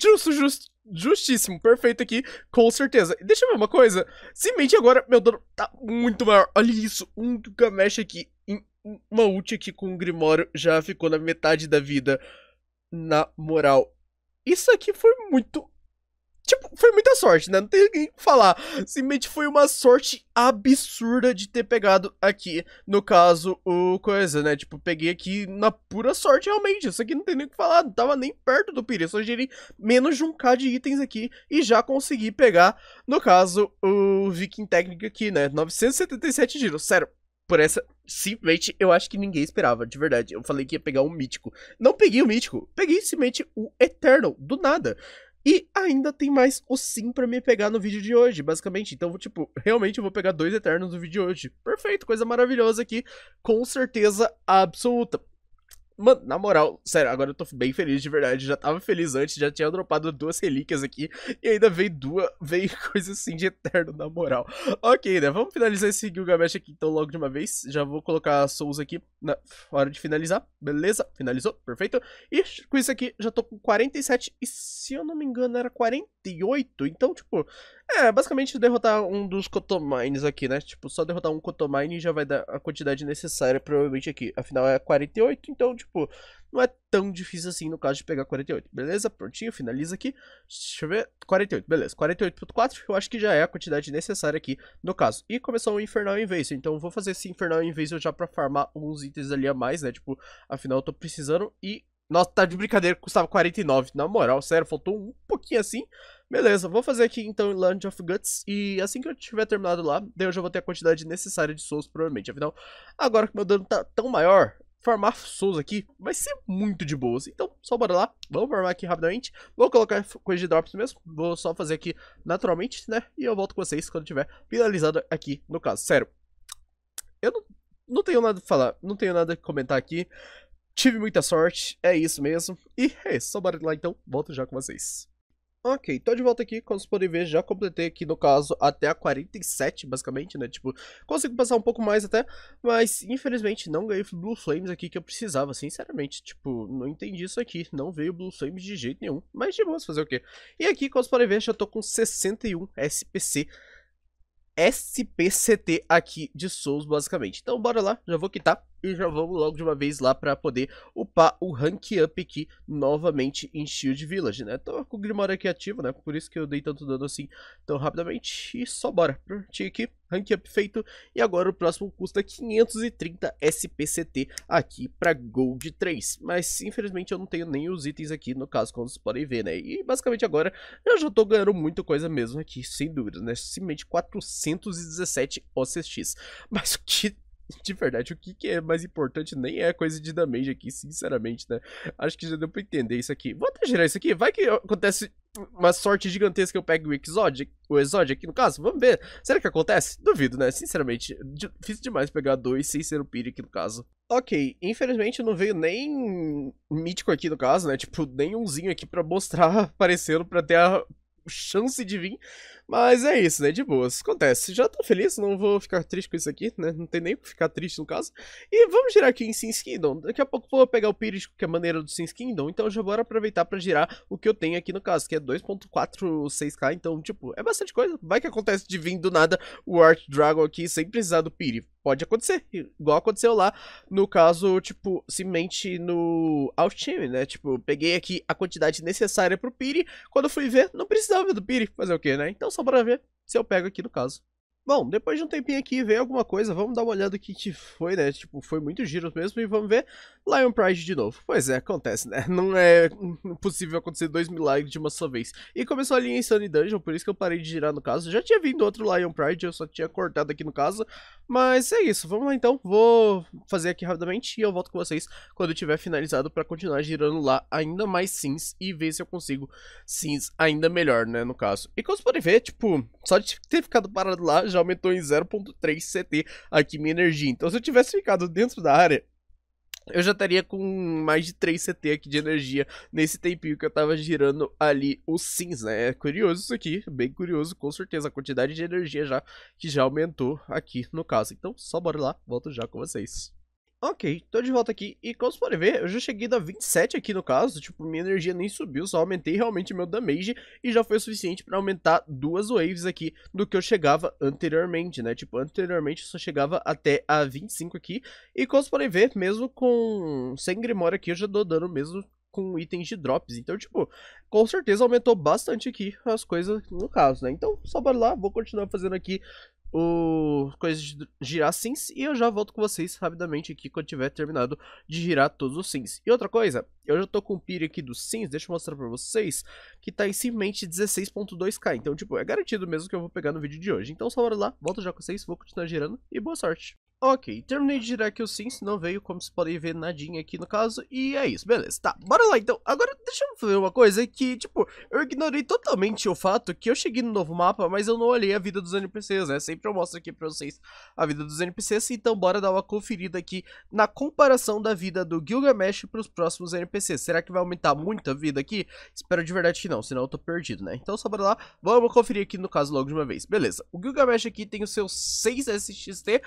justo, justo. Justíssimo, perfeito aqui, com certeza. Deixa eu ver uma coisa. mente agora meu dano tá muito maior. Olha isso, um mexe aqui uma ult aqui com o Grimório já ficou na metade da vida. Na moral. Isso aqui foi muito tipo, foi muita sorte, né? Não tem ninguém que falar. Simplesmente foi uma sorte absurda de ter pegado aqui, no caso, o coisa, né? Tipo, peguei aqui na pura sorte, realmente. Isso aqui não tem nem o que falar, não tava nem perto do piri. Só gerei menos de um K de itens aqui e já consegui pegar, no caso, o Viking Técnica aqui, né? 977 giros, sério por essa. Simplesmente, eu acho que ninguém esperava, de verdade. Eu falei que ia pegar um mítico. Não peguei o mítico, peguei simplesmente o Eternal, do nada. E ainda tem mais o Sim para me pegar no vídeo de hoje, basicamente. Então, tipo, realmente eu vou pegar dois Eternos no vídeo de hoje. Perfeito, coisa maravilhosa aqui, com certeza absoluta. Mano, na moral, sério, agora eu tô bem feliz de verdade. Já tava feliz antes, já tinha dropado duas relíquias aqui. E ainda veio duas, veio coisa assim de eterno, na moral. Ok, né? Vamos finalizar esse Gilgamesh aqui então logo de uma vez. Já vou colocar a Souls aqui na hora de finalizar. Beleza, finalizou, perfeito. E com isso aqui já tô com 47 e se eu não me engano era 48. Então, tipo, é, basicamente derrotar um dos Cotomines aqui, né? Tipo, só derrotar um Cotomine já vai dar a quantidade necessária provavelmente aqui. Afinal é 48, então, tipo, tipo, não é tão difícil assim no caso de pegar 48, beleza? Prontinho, finaliza aqui. Deixa eu ver. 48, beleza. 48.4, eu acho que já é a quantidade necessária aqui no caso. E começou o Infernal Invasion, então vou fazer esse Infernal Invasion já pra farmar uns itens ali a mais, né? Tipo, afinal eu tô precisando e... Nossa, tá de brincadeira, custava 49, na moral, sério, faltou um pouquinho assim. Beleza, vou fazer aqui então Land of Guts e assim que eu tiver terminado lá, daí eu já vou ter a quantidade necessária de souls provavelmente. Afinal, agora que meu dano tá tão maior, farmar souls aqui vai ser muito de boas. Então, só bora lá. Vamos farmar aqui rapidamente. Vou colocar coisa de drops mesmo. Vou só fazer aqui naturalmente, né? E eu volto com vocês quando tiver finalizado aqui no caso. Sério. Eu não, não tenho nada a falar. Não tenho nada a comentar aqui. Tive muita sorte. É isso mesmo. E é isso. Só bora lá então. Volto já com vocês. Ok, tô de volta aqui, como vocês podem ver, já completei aqui, no caso, até a 47, basicamente, né, tipo, consigo passar um pouco mais até, mas, infelizmente, não ganhei Blue Flames aqui que eu precisava, sinceramente, tipo, não entendi isso aqui, não veio Blue Flames de jeito nenhum, mas de boas, fazer o quê? E aqui, como vocês podem ver, já tô com 61 SPC, SPCT aqui de Souls, basicamente, então bora lá, já vou quitar, e já vamos logo de uma vez lá para poder upar o rank up aqui novamente em Shield Village, né? Tô com o Grimório aqui ativo, né? Por isso que eu dei tanto dano assim tão rapidamente. E só bora. Prontinho aqui, rank up feito. E agora o próximo custa 530 SPCT aqui para Gold 3. Mas infelizmente eu não tenho nem os itens aqui, no caso, como vocês podem ver, né? E basicamente agora eu já tô ganhando muita coisa mesmo aqui, sem dúvida, né? Simplesmente 417 OCX. Mas o que de verdade, o que, que é mais importante nem é coisa de damage aqui, sinceramente, né? Acho que já deu pra entender isso aqui. Vou até gerar isso aqui. Vai que acontece uma sorte gigantesca que eu pego o Exodia, o Exodia aqui no caso. Vamos ver. Será que acontece? Duvido, né? Sinceramente, difícil demais pegar dois sem ser o Piri aqui no caso. Ok, infelizmente não veio nem mítico aqui no caso, né? Tipo, nem umzinho aqui pra mostrar aparecendo pra ter a chance de vir. Mas é isso, né? De boas. Acontece. Já tô feliz, não vou ficar triste com isso aqui, né? Não tem nem que ficar triste no caso. E vamos girar aqui em Sims Kingdom. Daqui a pouco vou pegar o Piri, que é a maneira do Sims Kingdom. Então já bora aproveitar pra girar o que eu tenho aqui no caso, que é 2.46k. Então, tipo, é bastante coisa. Vai que acontece de vir do nada o Art Dragon aqui sem precisar do Piri. Pode acontecer, igual aconteceu lá, no caso, tipo, simplesmente no Out né? Tipo, peguei aqui a quantidade necessária pro Piri, quando fui ver, não precisava do Piri, fazer o quê, né? Então só só pra ver se eu pego aqui no caso. Bom, depois de um tempinho aqui, veio alguma coisa, vamos dar uma olhada o que, que foi, né? Tipo, foi muito giro mesmo e vamos ver Lion Pride de novo. Pois é, acontece, né? Não é possível acontecer dois milagres de uma só vez. E começou ali em sunny Dungeon, por isso que eu parei de girar no caso. Já tinha vindo outro Lion Pride, eu só tinha cortado aqui no caso. Mas é isso, vamos lá então. Vou fazer aqui rapidamente e eu volto com vocês quando eu tiver finalizado pra continuar girando lá ainda mais sims e ver se eu consigo sims ainda melhor, né? No caso. E como vocês podem ver, tipo, só de ter ficado parado lá já aumentou em 0.3 CT aqui minha energia. Então se eu tivesse ficado dentro da área, eu já estaria com mais de 3 CT aqui de energia nesse tempinho que eu tava girando ali os sims, né? É curioso isso aqui, bem curioso, com certeza, a quantidade de energia já que já aumentou aqui no caso. Então, só bora lá, volto já com vocês. Ok, tô de volta aqui e como vocês podem ver, eu já cheguei da 27 aqui no caso, tipo, minha energia nem subiu, só aumentei realmente meu damage e já foi o suficiente pra aumentar duas waves aqui do que eu chegava anteriormente, né? Tipo, anteriormente eu só chegava até a 25 aqui e como vocês podem ver, mesmo com sem grimório aqui eu já dou dano mesmo com itens de drops, então tipo, com certeza aumentou bastante aqui as coisas no caso, né? Então, só bora lá, vou continuar fazendo aqui o coisas de girar sims e eu já volto com vocês rapidamente aqui quando tiver terminado de girar todos os sims. E outra coisa, eu já tô com o pire aqui dos sims, deixa eu mostrar pra vocês, que tá em simplesmente 16.2k, então tipo, é garantido mesmo que eu vou pegar no vídeo de hoje. Então só bora lá, volto já com vocês, vou continuar girando e boa sorte. Ok, terminei de girar aqui o sim, não veio, como vocês podem ver, nadinha aqui no caso, e é isso, beleza, tá, bora lá então, agora deixa eu ver uma coisa que, tipo, eu ignorei totalmente o fato que eu cheguei no novo mapa, mas eu não olhei a vida dos NPCs, né, sempre eu mostro aqui pra vocês a vida dos NPCs, então bora dar uma conferida aqui na comparação da vida do Gilgamesh pros próximos NPCs, será que vai aumentar muito a vida aqui? Espero de verdade que não, senão eu tô perdido, né, então só bora lá, vamos conferir aqui no caso logo de uma vez, beleza, o Gilgamesh aqui tem os seus 6 SXT,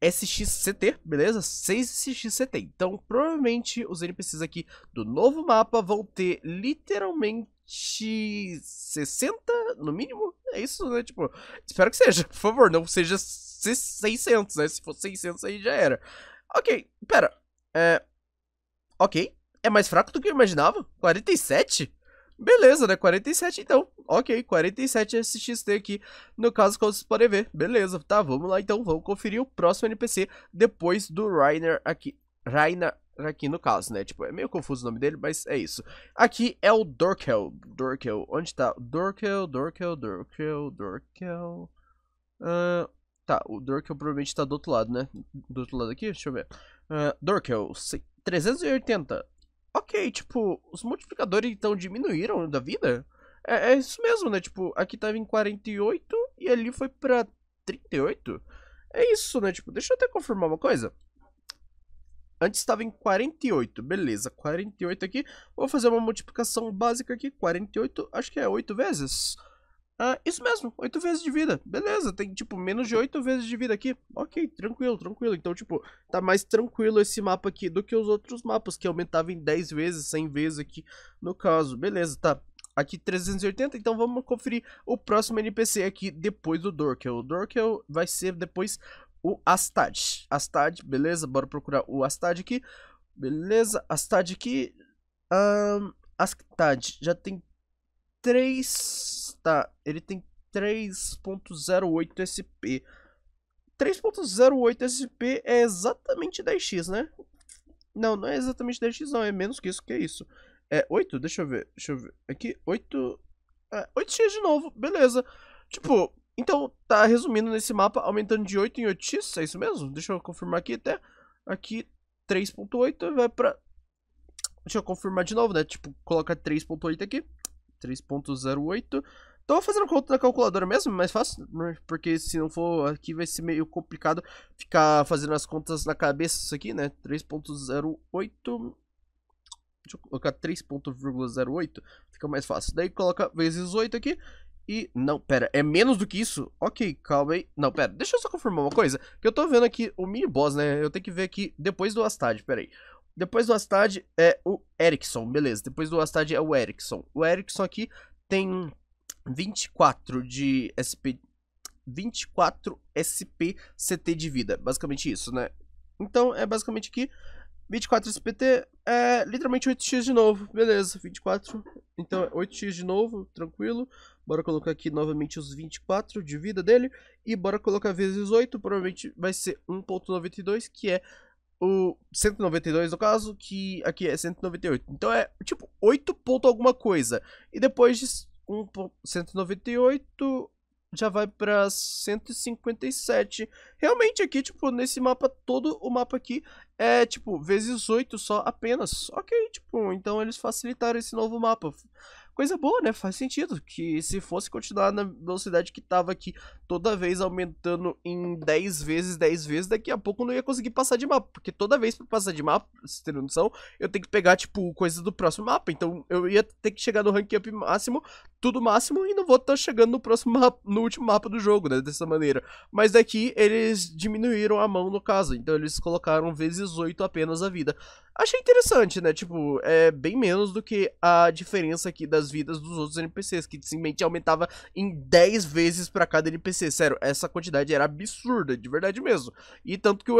SXCT, beleza? 6 SXCT. Então, provavelmente, os NPCs aqui do novo mapa vão ter literalmente 60, no mínimo? É isso, né? Tipo, espero que seja. Por favor, não seja 600, né? Se for 600 aí já era. Ok, pera. É... Ok, é mais fraco do que eu imaginava. 47? Beleza, né? 47 então. Ok, 47 SXT aqui, no caso, como vocês podem ver. Beleza, tá, vamos lá então, vamos conferir o próximo NPC depois do Rainer aqui. Rainer aqui no caso, né? Tipo, é meio confuso o nome dele, mas é isso. Aqui é o Dorkel. Dorkel, onde tá? Dorkel, Dorkel, Dorkel, Dorkel... Uh, tá, o Dorkel provavelmente tá do outro lado, né? Do outro lado aqui, deixa eu ver. Uh, Dorkel, 380 ok, tipo, os multiplicadores então diminuíram da vida? É, é, isso mesmo, né? Tipo, aqui tava em 48 e ali foi pra 38. É isso, né? Tipo, deixa eu até confirmar uma coisa. Antes estava em 48, beleza, 48 aqui. Vou fazer uma multiplicação básica aqui, 48, acho que é 8 vezes. Ah, isso mesmo, 8 vezes de vida. Beleza, tem tipo menos de 8 vezes de vida aqui. Ok, tranquilo, tranquilo. Então, tipo, tá mais tranquilo esse mapa aqui do que os outros mapas, que aumentavam em 10 vezes, 100 vezes aqui no caso. Beleza, tá. Aqui 380, então vamos conferir o próximo NPC aqui depois do Dorkel. O Dorkel vai ser depois o Astad. Astad, beleza, bora procurar o Astad aqui. Beleza, Astad aqui. Um, Astad, já tem 3. Tá, ele tem 3.08 SP. 3.08 SP é exatamente 10x, né? Não, não é exatamente 10x, não. É menos que isso, que é isso. É 8, deixa eu ver. Deixa eu ver. Aqui, 8. É, 8x de novo, beleza. Tipo, então, tá resumindo nesse mapa, aumentando de 8 em 8x, é isso mesmo? Deixa eu confirmar aqui até. Aqui, 3.8 vai pra... Deixa eu confirmar de novo, né? Tipo, coloca 3.8 aqui. 3.08. Tô fazendo conta na calculadora mesmo, mais fácil, né? porque se não for aqui vai ser meio complicado ficar fazendo as contas na cabeça isso aqui, né? 3.08 Deixa eu colocar 3.08, fica mais fácil. Daí coloca vezes 8 aqui e... Não, pera, é menos do que isso? Ok, calma aí. Não, pera, deixa eu só confirmar uma coisa, que eu tô vendo aqui o mini-boss, né? Eu tenho que ver aqui depois do Astad, pera aí. Depois do Astad é o Erickson, beleza. Depois do Astad é o Erickson. O Erickson aqui tem 24 de SP... 24 SP CT de vida. Basicamente isso, né? Então, é basicamente aqui... 24 SPT é literalmente 8x de novo, beleza, 24, então é 8x de novo, tranquilo, bora colocar aqui novamente os 24 de vida dele, e bora colocar vezes 8, provavelmente vai ser 1.92, que é o 192 no caso, que aqui é 198. Então é tipo 8 ponto alguma coisa. E depois de 198 já vai para 157. Realmente aqui, tipo, nesse mapa, todo o mapa aqui é, tipo, vezes 8 só apenas. Ok, tipo, então eles facilitaram esse novo mapa coisa boa, né? Faz sentido. Que se fosse continuar na velocidade que tava aqui, toda vez aumentando em 10 vezes, 10 vezes, daqui a pouco eu não ia conseguir passar de mapa. Porque toda vez pra passar de mapa, se ter noção, eu tenho que pegar, tipo, coisas do próximo mapa. Então eu ia ter que chegar no rank up máximo, tudo máximo, e não vou estar tá chegando no próximo mapa, no último mapa do jogo, né? Dessa maneira. Mas daqui eles diminuíram a mão no caso. Então eles colocaram vezes 8 apenas a vida. Achei interessante, né? Tipo, é bem menos do que a diferença aqui das vidas dos outros NPCs, que simplesmente aumentava em 10 vezes para cada NPC. Sério, essa quantidade era absurda, de verdade mesmo. E tanto que o,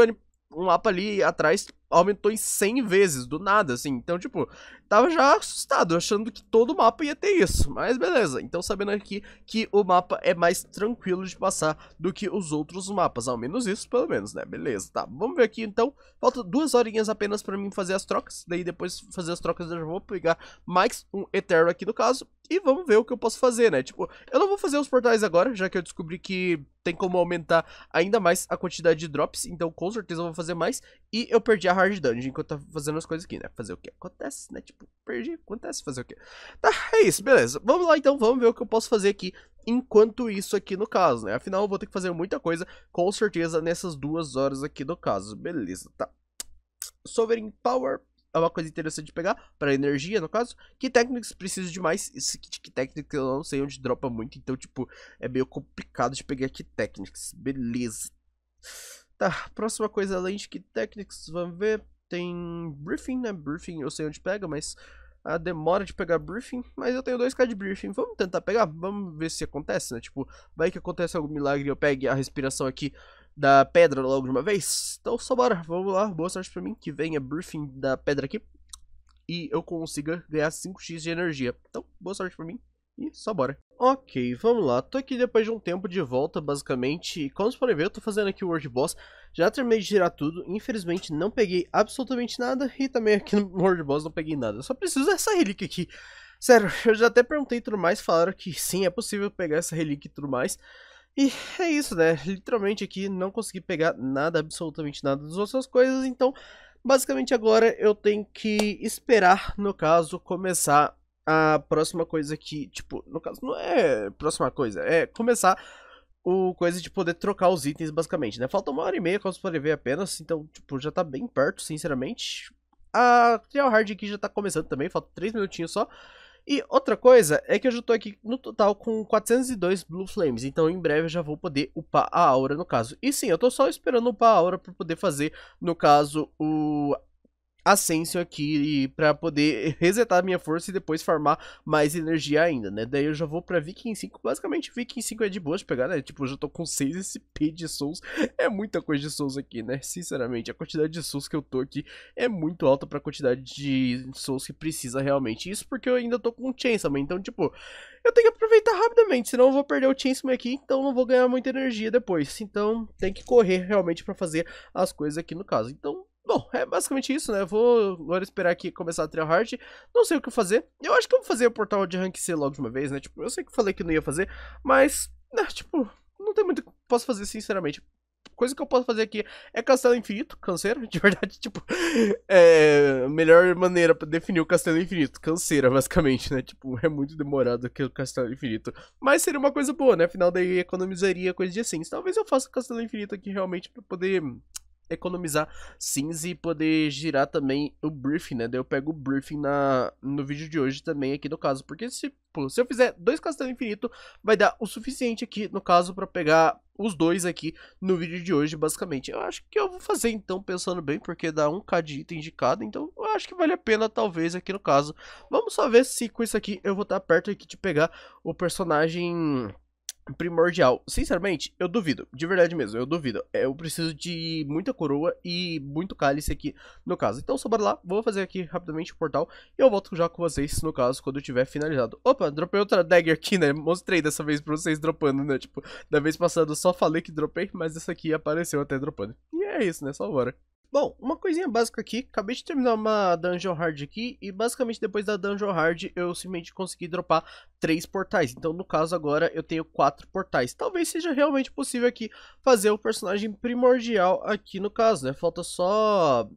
um mapa ali atrás aumentou em 100 vezes, do nada, assim. Então, tipo, tava já assustado, achando que todo mapa ia ter isso. Mas beleza, então sabendo aqui que o mapa é mais tranquilo de passar do que os outros mapas. Ao menos isso, pelo menos, né? Beleza, tá. Vamos ver aqui, então. Falta duas horinhas apenas pra mim fazer as trocas. Daí depois fazer as trocas eu já vou pegar mais um Eterno aqui no caso. E vamos ver o que eu posso fazer, né? Tipo, eu não vou fazer os portais agora, já que eu descobri que tem como aumentar ainda mais a quantidade de drops, então com certeza eu vou fazer mais. E eu perdi a hard dungeon enquanto eu tava fazendo as coisas aqui, né? Fazer o que? Acontece, né? Tipo, perdi, acontece fazer o que? Tá, é isso, beleza. Vamos lá então, vamos ver o que eu posso fazer aqui enquanto isso aqui no caso, né? Afinal, eu vou ter que fazer muita coisa, com certeza, nessas duas horas aqui no caso. Beleza, tá. Sovereign Power é uma coisa interessante de pegar, para energia, no caso. Que técnicas preciso de mais? Esse kit que técnica eu não sei onde dropa muito, então, tipo, é meio complicado de pegar aqui técnicas. Beleza. Tá, próxima coisa, além de que técnicos vamos ver. Tem briefing, né? Briefing eu sei onde pega, mas a demora de pegar briefing. Mas eu tenho 2k de briefing, vamos tentar pegar? Vamos ver se acontece, né? Tipo, vai que acontece algum milagre e eu pegue a respiração aqui da pedra logo de uma vez. Então só bora, vamos lá, boa sorte pra mim que venha briefing da pedra aqui. E eu consiga ganhar 5x de energia. Então, boa sorte pra mim. E só bora. Ok, vamos lá. Tô aqui depois de um tempo de volta, basicamente. E como vocês podem ver, eu tô fazendo aqui o World Boss. Já terminei de girar tudo. Infelizmente, não peguei absolutamente nada. E também aqui no World Boss não peguei nada. Eu só preciso dessa relíquia aqui. Sério, eu já até perguntei e tudo mais. Falaram que sim, é possível pegar essa relíquia e tudo mais. E é isso, né? Literalmente aqui não consegui pegar nada, absolutamente nada das outras coisas. Então, basicamente agora eu tenho que esperar, no caso, começar a próxima coisa que, tipo, no caso, não é próxima coisa, é começar o coisa de poder trocar os itens, basicamente, né? Falta uma hora e meia, como vocês podem ver apenas, então, tipo, já tá bem perto, sinceramente. A Trial Hard aqui já tá começando também, falta 3 minutinhos só. E outra coisa é que eu já tô aqui no total com 402 Blue Flames, então em breve eu já vou poder upar a aura no caso. E sim, eu tô só esperando upar a aura pra poder fazer, no caso, o Ascension aqui para poder resetar minha força e depois farmar mais energia ainda, né? Daí eu já vou para Viking 5. Basicamente, Viking 5 é de boa de pegar, né? Tipo, eu já tô com 6 SP de souls. É muita coisa de souls aqui, né? Sinceramente, a quantidade de souls que eu tô aqui é muito alta para a quantidade de souls que precisa realmente. Isso porque eu ainda tô com Chainsaw, então, tipo, eu tenho que aproveitar rapidamente, senão eu vou perder o Chainsaw aqui, então não vou ganhar muita energia depois. Então, tem que correr realmente para fazer as coisas aqui no caso. Então, Bom, é basicamente isso, né? vou agora esperar aqui começar a Hard Não sei o que fazer. Eu acho que eu vou fazer o portal de Rank C logo de uma vez, né? Tipo, eu sei que eu falei que não ia fazer, mas, né, tipo, não tem muito que eu posso fazer, sinceramente. Coisa que eu posso fazer aqui é castelo infinito, canseira, de verdade, tipo, é a melhor maneira pra definir o castelo infinito, canseira, basicamente, né, tipo, é muito demorado aquele o castelo infinito, mas seria uma coisa boa, né, afinal daí economizaria coisas de assim, talvez eu faça castelo infinito aqui realmente pra poder economizar cinza e poder girar também o briefing, né? Daí eu pego o briefing na, no vídeo de hoje também aqui no caso. Porque se, pô, se eu fizer dois castelos infinito, vai dar o suficiente aqui no caso para pegar os dois aqui no vídeo de hoje, basicamente. Eu acho que eu vou fazer então, pensando bem, porque dá um k de item de cada, então eu acho que vale a pena, talvez, aqui no caso. Vamos só ver se com isso aqui eu vou estar tá perto aqui de pegar o personagem primordial. Sinceramente, eu duvido. De verdade mesmo, eu duvido. É, eu preciso de muita coroa e muito cálice aqui no caso. Então, só bora lá. Vou fazer aqui rapidamente o portal e eu volto já com vocês no caso quando eu tiver finalizado. Opa, dropei outra dagger aqui, né? Mostrei dessa vez pra vocês dropando, né? Tipo, da vez passada eu só falei que dropei, mas essa aqui apareceu até dropando. E é isso, né? Só bora. Bom, uma coisinha básica aqui, acabei de terminar uma Dungeon Hard aqui, e basicamente depois da Dungeon Hard eu simplesmente consegui dropar três portais, então no caso agora eu tenho quatro portais. Talvez seja realmente possível aqui fazer o personagem primordial aqui no caso, né, falta só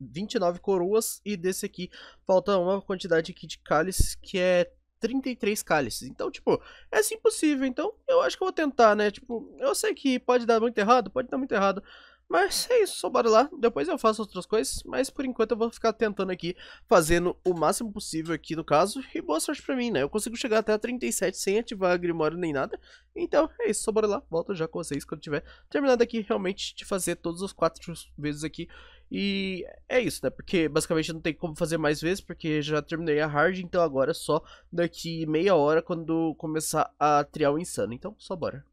29 coroas e desse aqui falta uma quantidade aqui de cálices que é 33 cálices. Então, tipo, é assim possível. Então, eu acho que eu vou tentar, né? Tipo, eu sei que pode dar muito errado, pode dar muito errado. Mas é isso, só bora lá. Depois eu faço outras coisas, mas por enquanto eu vou ficar tentando aqui, fazendo o máximo possível aqui no caso. E boa sorte pra mim, né? Eu consigo chegar até a 37 sem ativar a Grimório nem nada. Então é isso, só bora lá. Volto já com vocês quando tiver terminado aqui realmente de fazer todos os quatro vezes aqui. E é isso, né? Porque basicamente não tem como fazer mais vezes, porque já terminei a hard, então agora é só daqui meia hora quando começar a triar o insano. Então só bora.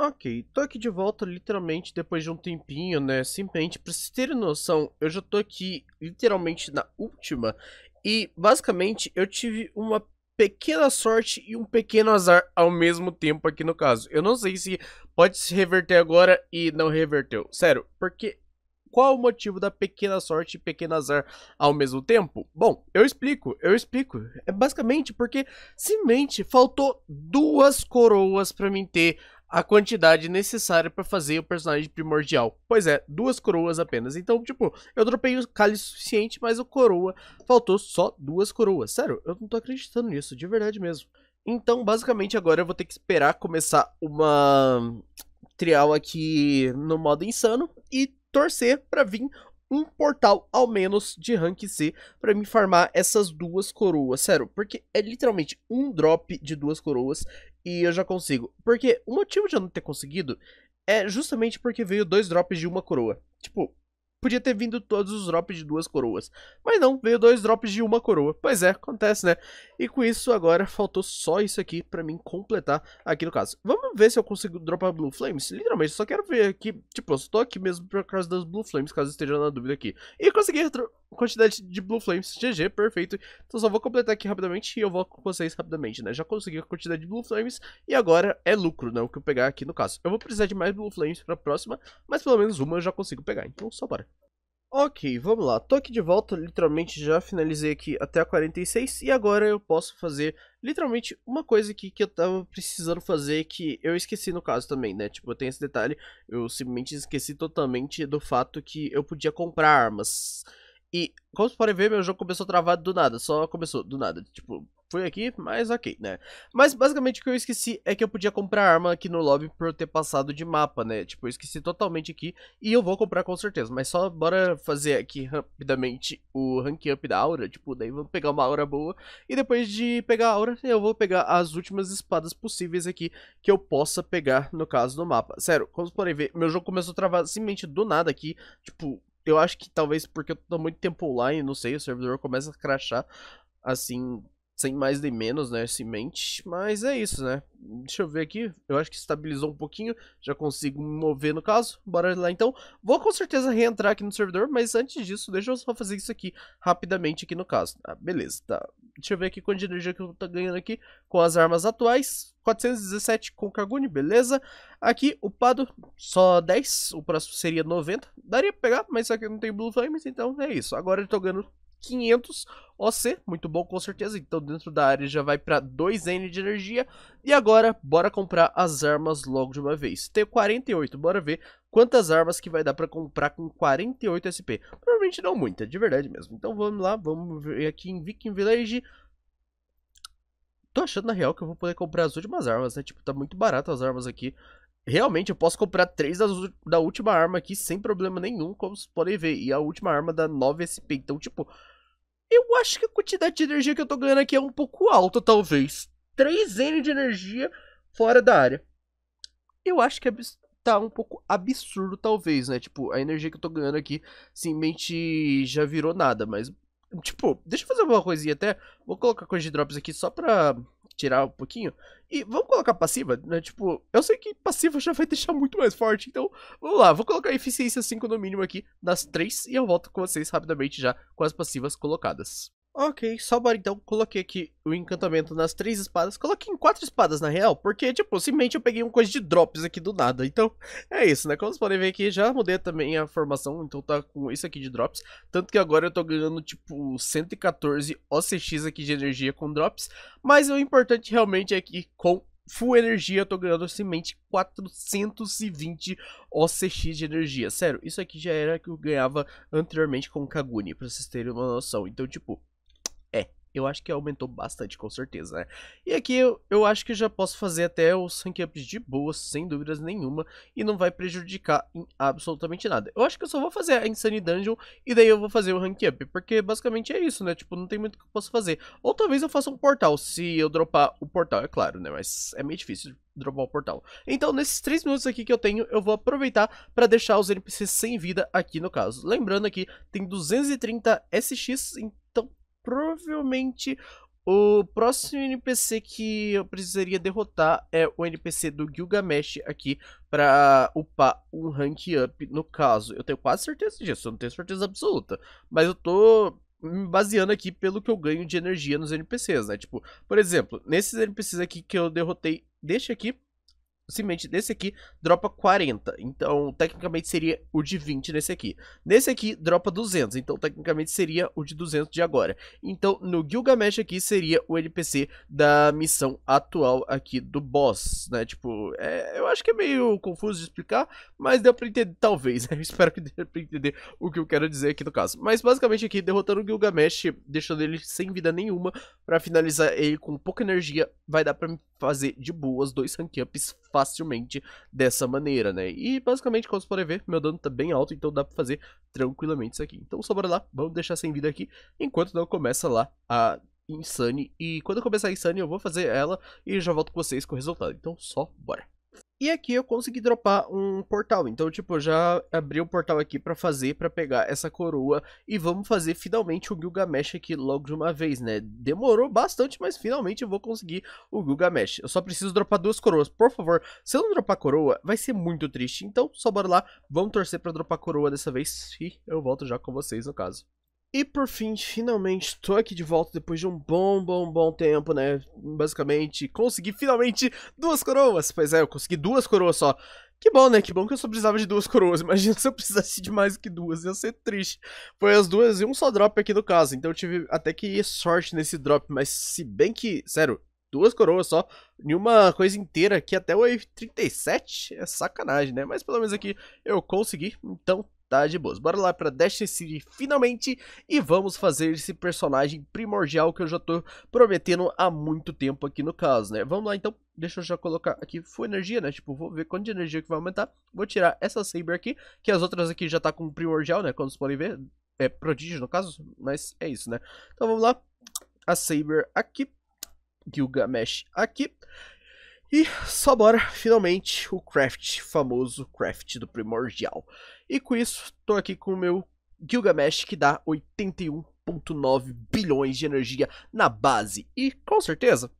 Ok, tô aqui de volta literalmente depois de um tempinho, né? Simplesmente pra vocês terem noção, eu já tô aqui literalmente na última e basicamente eu tive uma pequena sorte e um pequeno azar ao mesmo tempo aqui no caso. Eu não sei se pode se reverter agora e não reverteu, sério, porque qual o motivo da pequena sorte e pequeno azar ao mesmo tempo? Bom, eu explico, eu explico. É basicamente porque simplesmente faltou duas coroas para mim ter a quantidade necessária para fazer o personagem primordial. Pois é, duas coroas apenas. Então, tipo, eu dropei o cálice suficiente, mas o coroa faltou só duas coroas. Sério, eu não tô acreditando nisso, de verdade mesmo. Então, basicamente, agora eu vou ter que esperar começar uma trial aqui no modo insano e torcer para vir um portal ao menos de rank C para me farmar essas duas coroas, sério, porque é literalmente um drop de duas coroas e eu já consigo. Porque o motivo de eu não ter conseguido é justamente porque veio dois drops de uma coroa. Tipo, Podia ter vindo todos os drops de duas coroas. Mas não, veio dois drops de uma coroa. Pois é, acontece, né? E com isso, agora faltou só isso aqui pra mim completar aqui no caso. Vamos ver se eu consigo dropar Blue Flames? Literalmente, só quero ver aqui. Tipo, eu só tô aqui mesmo por causa das Blue Flames, caso esteja na dúvida aqui. E consegui quantidade de Blue Flames. GG, perfeito. Então só vou completar aqui rapidamente e eu volto com vocês rapidamente, né? Já consegui a quantidade de Blue Flames e agora é lucro, né? O que eu pegar aqui no caso. Eu vou precisar de mais Blue Flames pra próxima, mas pelo menos uma eu já consigo pegar. Então só bora. Ok, vamos lá. Tô aqui de volta, literalmente já finalizei aqui até a 46 e agora eu posso fazer literalmente uma coisa aqui que eu tava precisando fazer que eu esqueci no caso também, né? Tipo, eu tenho esse detalhe, eu simplesmente esqueci totalmente do fato que eu podia comprar armas. E, como vocês podem ver, meu jogo começou travado do nada, só começou do nada. Tipo, fui aqui, mas ok, né? Mas basicamente o que eu esqueci é que eu podia comprar arma aqui no lobby por eu ter passado de mapa, né? Tipo, eu esqueci totalmente aqui e eu vou comprar com certeza. Mas só bora fazer aqui rapidamente o rank up da aura, tipo, daí vamos pegar uma aura boa. E depois de pegar a aura, eu vou pegar as últimas espadas possíveis aqui que eu possa pegar, no caso, no mapa. Sério, como vocês podem ver, meu jogo começou travado simplesmente do nada aqui, tipo, eu acho que talvez porque eu tô muito tempo online, não sei, o servidor começa a crachar assim, sem mais nem menos, né, simplesmente. mas é isso, né? Deixa eu ver aqui, eu acho que estabilizou um pouquinho, já consigo me mover no caso, bora lá então. Vou com certeza reentrar aqui no servidor, mas antes disso, deixa eu só fazer isso aqui rapidamente aqui no caso. Ah, beleza, tá. Deixa eu ver aqui quanto de energia que eu tô ganhando aqui com as armas atuais. 417 com Kaguni, beleza? Aqui, upado, só 10, o próximo seria 90. Daria pra pegar, mas isso aqui não tem Blue Flames, então é isso. Agora eu tô ganhando 500 OC, muito bom com certeza. Então dentro da área já vai pra 2N de energia. E agora, bora comprar as armas logo de uma vez. Tenho 48, bora ver quantas armas que vai dar pra comprar com 48 SP. Provavelmente não muita, de verdade mesmo. Então vamos lá, vamos ver aqui em Viking Village tô achando na real que eu vou poder comprar as últimas armas, né? Tipo, tá muito barato as armas aqui. Realmente, eu posso comprar três das, da última arma aqui sem problema nenhum, como vocês podem ver. E a última arma da 9 SP. Então, tipo, eu acho que a quantidade de energia que eu tô ganhando aqui é um pouco alta, talvez. 3N de energia fora da área. Eu acho que é tá um pouco absurdo, talvez, né? Tipo, a energia que eu tô ganhando aqui simplesmente já virou nada, mas Tipo, deixa eu fazer uma coisinha até. Vou colocar coisa de drops aqui só pra tirar um pouquinho. E vamos colocar passiva, né? Tipo, eu sei que passiva já vai deixar muito mais forte, então vamos lá. Vou colocar eficiência 5 no mínimo aqui nas três e eu volto com vocês rapidamente já com as passivas colocadas. Ok, só bora então, coloquei aqui o encantamento nas três espadas, coloquei em quatro espadas na real, porque, tipo, simplesmente eu peguei uma coisa de drops aqui do nada, então é isso, né, como vocês podem ver aqui, já mudei também a formação, então tá com isso aqui de drops, tanto que agora eu tô ganhando, tipo, 114 OCX aqui de energia com drops, mas o importante realmente é que com full energia, eu tô ganhando somente 420 OCX de energia. Sério, isso aqui já era que eu ganhava anteriormente com o Kaguni, pra vocês terem uma noção. Então, tipo, eu acho que aumentou bastante, com certeza, né? E aqui eu, eu acho que já posso fazer até os rank-ups de boa, sem dúvidas nenhuma, e não vai prejudicar em absolutamente nada. Eu acho que eu só vou fazer a Insane Dungeon e daí eu vou fazer o rank-up, porque basicamente é isso, né? Tipo, não tem muito que eu possa fazer. Ou talvez eu faça um portal, se eu dropar o portal, é claro, né? Mas é meio difícil dropar o portal. Então, nesses 3 minutos aqui que eu tenho, eu vou aproveitar para deixar os NPCs sem vida aqui no caso. Lembrando aqui, tem 230 SX, provavelmente o próximo NPC que eu precisaria derrotar é o NPC do Gilgamesh aqui para upar um rank up no caso. Eu tenho quase certeza disso, eu não tenho certeza absoluta, mas eu tô me baseando aqui pelo que eu ganho de energia nos NPCs, né? Tipo, por exemplo, nesses NPCs aqui que eu derrotei, deixa aqui simplesmente nesse aqui dropa 40. Então, tecnicamente seria o de 20 nesse aqui. Nesse aqui dropa 200, então tecnicamente seria o de 200 de agora. Então, no Gilgamesh aqui seria o NPC da missão atual aqui do boss, né? Tipo, é, eu acho que é meio confuso de explicar, mas deu pra entender, talvez. Né? espero que dê pra entender o que eu quero dizer aqui no caso. Mas basicamente aqui, derrotando o Gilgamesh, deixando ele sem vida nenhuma, pra finalizar ele com pouca energia, vai dar pra fazer de boas dois rank-ups fáceis facilmente dessa maneira, né? E basicamente, como vocês podem ver, meu dano tá bem alto, então dá pra fazer tranquilamente isso aqui. Então só bora lá, vamos deixar sem vida aqui, enquanto não começa lá a Insane. E quando eu começar a Insane, eu vou fazer ela e já volto com vocês com o resultado. Então só bora. E aqui eu consegui dropar um portal, então tipo, eu já abri o um portal aqui pra fazer, pra pegar essa coroa e vamos fazer finalmente o Gilgamesh aqui logo de uma vez, né? Demorou bastante, mas finalmente eu vou conseguir o Gilgamesh. Eu só preciso dropar duas coroas, por favor, se eu não dropar coroa, vai ser muito triste, então só bora lá, vamos torcer pra dropar coroa dessa vez e eu volto já com vocês no caso. E por fim, finalmente estou aqui de volta depois de um bom, bom, bom tempo, né? Basicamente, consegui finalmente duas coroas. Pois é, eu consegui duas coroas só. Que bom, né? Que bom que eu só precisava de duas coroas. Imagina se eu precisasse de mais que duas, ia ser triste. Foi as duas e um só drop aqui no caso. Então eu tive até que sorte nesse drop, mas se bem que, sério, duas coroas só, nenhuma coisa inteira aqui até o Wave 37 é sacanagem, né? Mas pelo menos aqui eu consegui, então Tá de boas. Bora lá pra Destiny City finalmente e vamos fazer esse personagem primordial que eu já tô prometendo há muito tempo aqui no caso, né? Vamos lá então, deixa eu já colocar aqui full energia, né? Tipo, vou ver quanto de energia que vai aumentar. Vou tirar essa Saber aqui, que as outras aqui já tá com primordial, né? Como vocês podem ver, é prodígio no caso, mas é isso, né? Então vamos lá, a Saber aqui, Gilgamesh aqui. E só bora, finalmente, o craft, famoso craft do primordial. E com isso, tô aqui com o meu Gilgamesh, que dá 81.9 bilhões de energia na base. E, com certeza,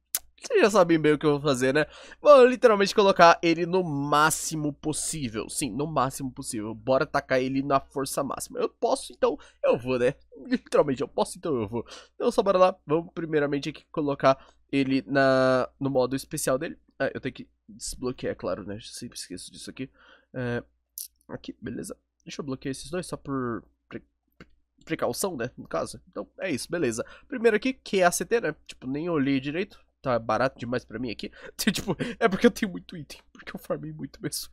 vocês já sabem bem o que eu vou fazer, né? Vou literalmente colocar ele no máximo possível. Sim, no máximo possível. Bora atacar ele na força máxima. Eu posso, então eu vou, né? Literalmente, eu posso, então eu vou. Então só bora lá. Vamos primeiramente aqui colocar ele na, no modo especial dele. É, eu tenho que desbloquear, é claro, né? Eu sempre esqueço disso aqui. É, aqui, beleza. Deixa eu bloquear esses dois só por pre pre precaução, né? No caso. Então, é isso, beleza. Primeiro aqui, que né? Tipo, nem olhei direito. Tá barato demais pra mim aqui. tipo, é porque eu tenho muito item. Porque eu farmei muito mesmo.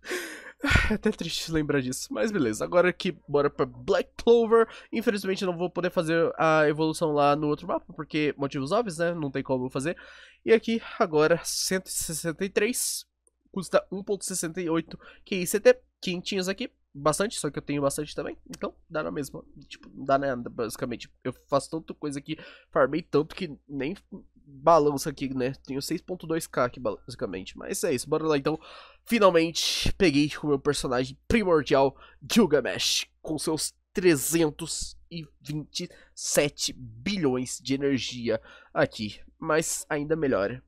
É até triste lembrar disso, mas beleza. Agora aqui, bora pra Black Clover. Infelizmente não vou poder fazer a evolução lá no outro mapa, porque motivos óbvios, né? Não tem como fazer. E aqui, agora, 163. Custa 1.68 QICT. Quintinhos aqui, bastante, só que eu tenho bastante também. Então, dá na mesma. Tipo, dá na basicamente. Eu faço tanta coisa aqui, farmei tanto que nem balança aqui, né? Tenho 6.2k aqui, basicamente. Mas é isso, bora lá então. Finalmente peguei o tipo, meu personagem primordial, Gilgamesh, com seus 327 bilhões de energia aqui. Mas ainda melhora.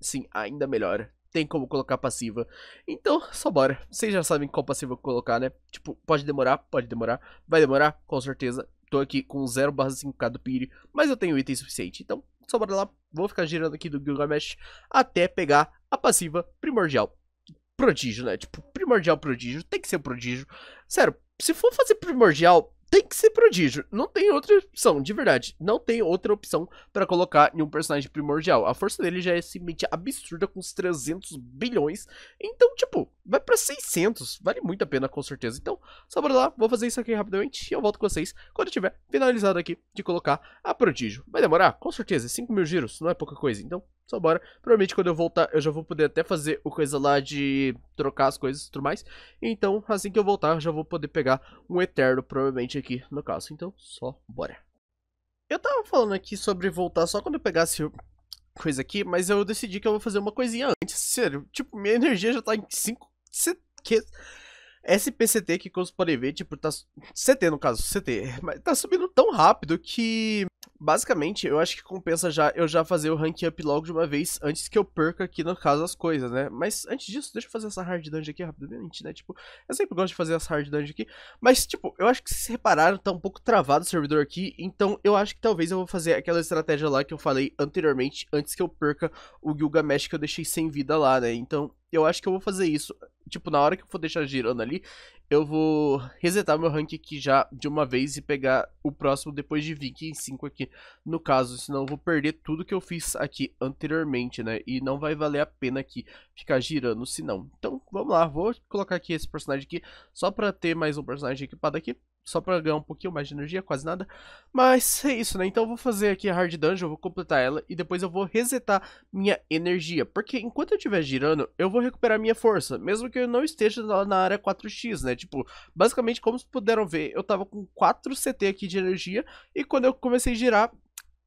Sim, ainda melhora. Tem como colocar passiva. Então, só bora. Vocês já sabem qual passiva colocar, né? Tipo, pode demorar, pode demorar. Vai demorar, com certeza. Tô aqui com 0/5k do Piri, mas eu tenho item suficiente. Então, só bora lá, vou ficar girando aqui do Gilgamesh até pegar a passiva primordial. Prodígio, né? Tipo, primordial prodígio, tem que ser prodígio. Sério, se for fazer primordial, tem que ser prodígio. Não tem outra opção, de verdade. Não tem outra opção para colocar em um personagem primordial. A força dele já é simplesmente absurda com os 300 bilhões. Então, tipo, vai pra 600. Vale muito a pena, com certeza. Então, só bora lá. Vou fazer isso aqui rapidamente e eu volto com vocês quando eu tiver finalizado aqui de colocar a Prodígio. Vai demorar? Com certeza. 5 mil giros não é pouca coisa. Então, só bora. Provavelmente quando eu voltar eu já vou poder até fazer o coisa lá de trocar as coisas e tudo mais. Então, assim que eu voltar, eu já vou poder pegar um Eterno, provavelmente, aqui no caso. Então, só bora. Eu tava falando aqui sobre voltar só quando eu pegasse coisa aqui, mas eu decidi que eu vou fazer uma coisinha antes. Sério, tipo, minha energia já tá em 5 que, SPCT, que como vocês podem ver, tipo, tá. CT no caso, CT. Mas tá subindo tão rápido que. Basicamente, eu acho que compensa já eu já fazer o rank up logo de uma vez, antes que eu perca aqui no caso as coisas, né? Mas antes disso, deixa eu fazer essa hard dungeon aqui rapidamente, né? Tipo, eu sempre gosto de fazer essa hard dungeon aqui. Mas, tipo, eu acho que vocês repararam, tá um pouco travado o servidor aqui. Então, eu acho que talvez eu vou fazer aquela estratégia lá que eu falei anteriormente, antes que eu perca o Gilgamesh que eu deixei sem vida lá, né? Então, eu acho que eu vou fazer isso. Tipo, na hora que eu for deixar girando ali, eu vou resetar meu rank aqui já de uma vez e pegar o próximo depois de Viking 5 aqui, no caso, senão eu vou perder tudo que eu fiz aqui anteriormente, né, e não vai valer a pena aqui ficar girando senão Então, vamos lá, vou colocar aqui esse personagem aqui, só pra ter mais um personagem equipado aqui, só pra ganhar um pouquinho mais de energia, quase nada. Mas é isso, né? Então eu vou fazer aqui a Hard Dungeon, eu vou completar ela e depois eu vou resetar minha energia. Porque enquanto eu estiver girando, eu vou recuperar minha força, mesmo que eu não esteja na área 4x, né? tipo, basicamente, como vocês puderam ver, eu tava com 4 CT aqui de energia, e quando eu comecei a girar,